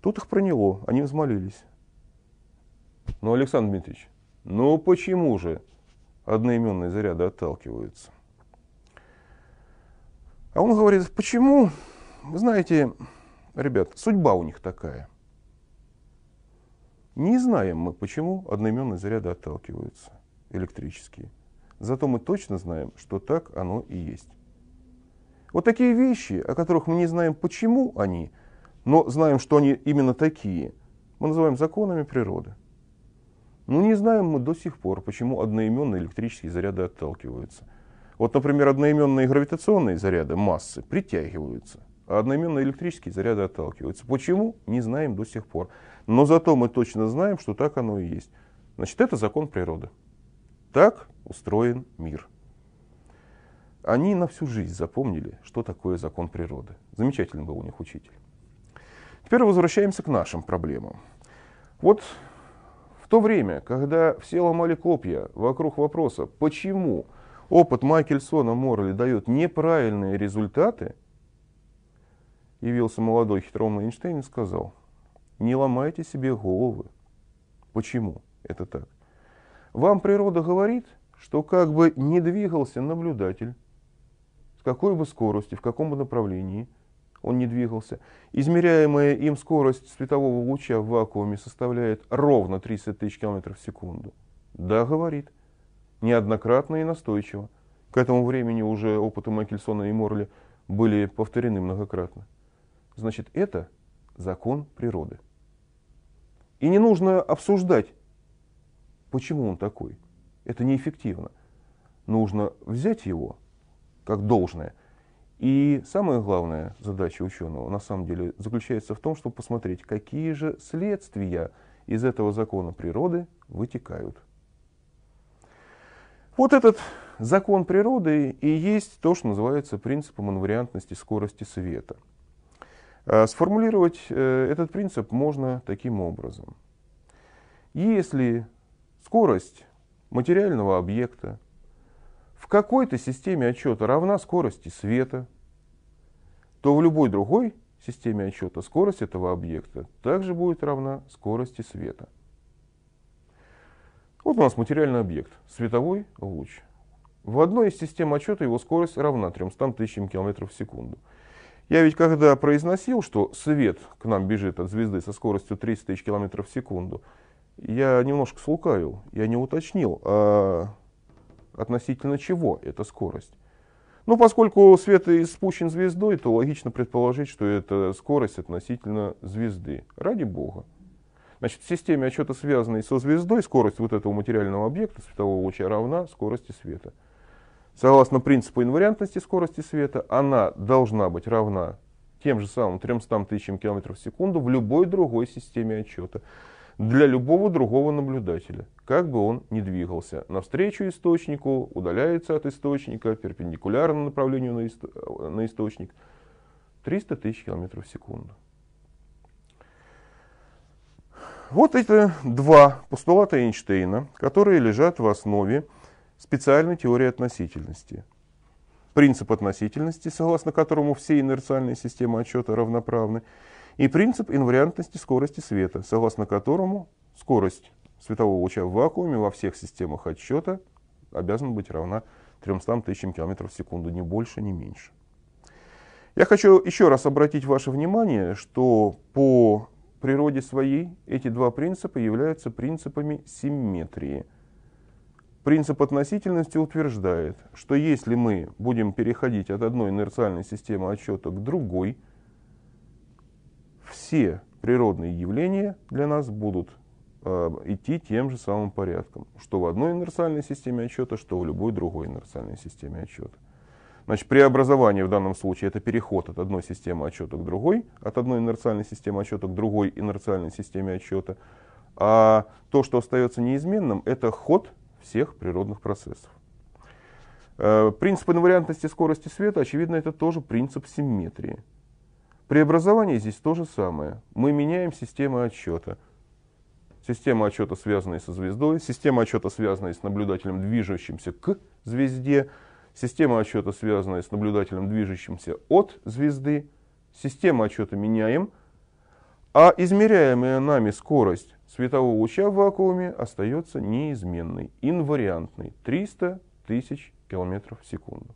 Тут их проняло, они взмолились. Но, ну, Александр Дмитриевич, ну почему же одноименные заряды отталкиваются? А он говорит, почему? Вы знаете, ребят, судьба у них такая. Не знаем мы, почему одноименные заряды отталкиваются, электрические. Зато мы точно знаем, что так оно и есть. Вот такие вещи, о которых мы не знаем, почему они, но знаем, что они именно такие, мы называем законами природы. Но не знаем мы до сих пор, почему одноименные электрические заряды отталкиваются. Вот, например, одноименные гравитационные заряды массы притягиваются, а одноименные электрические заряды отталкиваются. Почему? Не знаем до сих пор. Но зато мы точно знаем, что так оно и есть. Значит, это закон природы. Так устроен мир. Они на всю жизнь запомнили, что такое закон природы. Замечательный был у них учитель. Теперь возвращаемся к нашим проблемам. Вот в то время, когда все ломали копья вокруг вопроса, почему опыт Майкельсона Морли дает неправильные результаты, явился молодой хитроумный Эйнштейн и сказал, не ломайте себе головы. Почему это так? Вам природа говорит, что как бы не двигался наблюдатель, с какой бы скоростью, в каком бы направлении – он не двигался. Измеряемая им скорость светового луча в вакууме составляет ровно 30 тысяч километров в секунду. Да, говорит. Неоднократно и настойчиво. К этому времени уже опыты Майкельсона и Морли были повторены многократно. Значит, это закон природы. И не нужно обсуждать, почему он такой. Это неэффективно. Нужно взять его как должное и самая главная задача ученого, на самом деле, заключается в том, чтобы посмотреть, какие же следствия из этого закона природы вытекают. Вот этот закон природы и есть то, что называется принципом инвариантности скорости света. А сформулировать э, этот принцип можно таким образом. Если скорость материального объекта какой-то системе отчета равна скорости света, то в любой другой системе отчета скорость этого объекта также будет равна скорости света. Вот у нас материальный объект, световой луч. В одной из систем отчета его скорость равна 300 тысячам километров в секунду. Я ведь когда произносил, что свет к нам бежит от звезды со скоростью 300 тысяч километров в секунду, я немножко слукавил, я не уточнил, а относительно чего эта скорость? Ну, поскольку свет испущен звездой, то логично предположить, что это скорость относительно звезды. Ради бога. Значит, в системе отчета, связанной со звездой, скорость вот этого материального объекта, светового луча, равна скорости света. Согласно принципу инвариантности скорости света, она должна быть равна тем же самым 300 тысячам километров в секунду в любой другой системе отчета для любого другого наблюдателя, как бы он ни двигался, навстречу источнику, удаляется от источника, перпендикулярно направлению на, ист на источник, 300 тысяч километров в секунду. Вот это два постулата Эйнштейна, которые лежат в основе специальной теории относительности. Принцип относительности, согласно которому все инерциальные системы отчета равноправны, и принцип инвариантности скорости света, согласно которому скорость светового луча в вакууме во всех системах отсчета обязана быть равна 300 тысячам километров в секунду, ни больше, ни меньше. Я хочу еще раз обратить ваше внимание, что по природе своей эти два принципа являются принципами симметрии. Принцип относительности утверждает, что если мы будем переходить от одной инерциальной системы отсчета к другой – все природные явления для нас будут э, идти тем же самым порядком, что в одной инерциальной системе отчета, что в любой другой инерциальной системе отчета. Значит, преобразование в данном случае это переход от одной системы отчета к другой, от одной инерциальной системы отчета к другой инерциальной системе отчета. А то, что остается неизменным, это ход всех природных процессов. Э, принцип инвариантности скорости света, очевидно, это тоже принцип симметрии. Преобразование здесь то же самое. Мы меняем систему отчета. Система отчета, связанная со звездой, система отчета, связанная с наблюдателем, движущимся к звезде, система отчета, связанная с наблюдателем, движущимся от звезды. Систему отчета меняем, а измеряемая нами скорость светового луча в вакууме остается неизменной, инвариантной, 300 тысяч километров в секунду.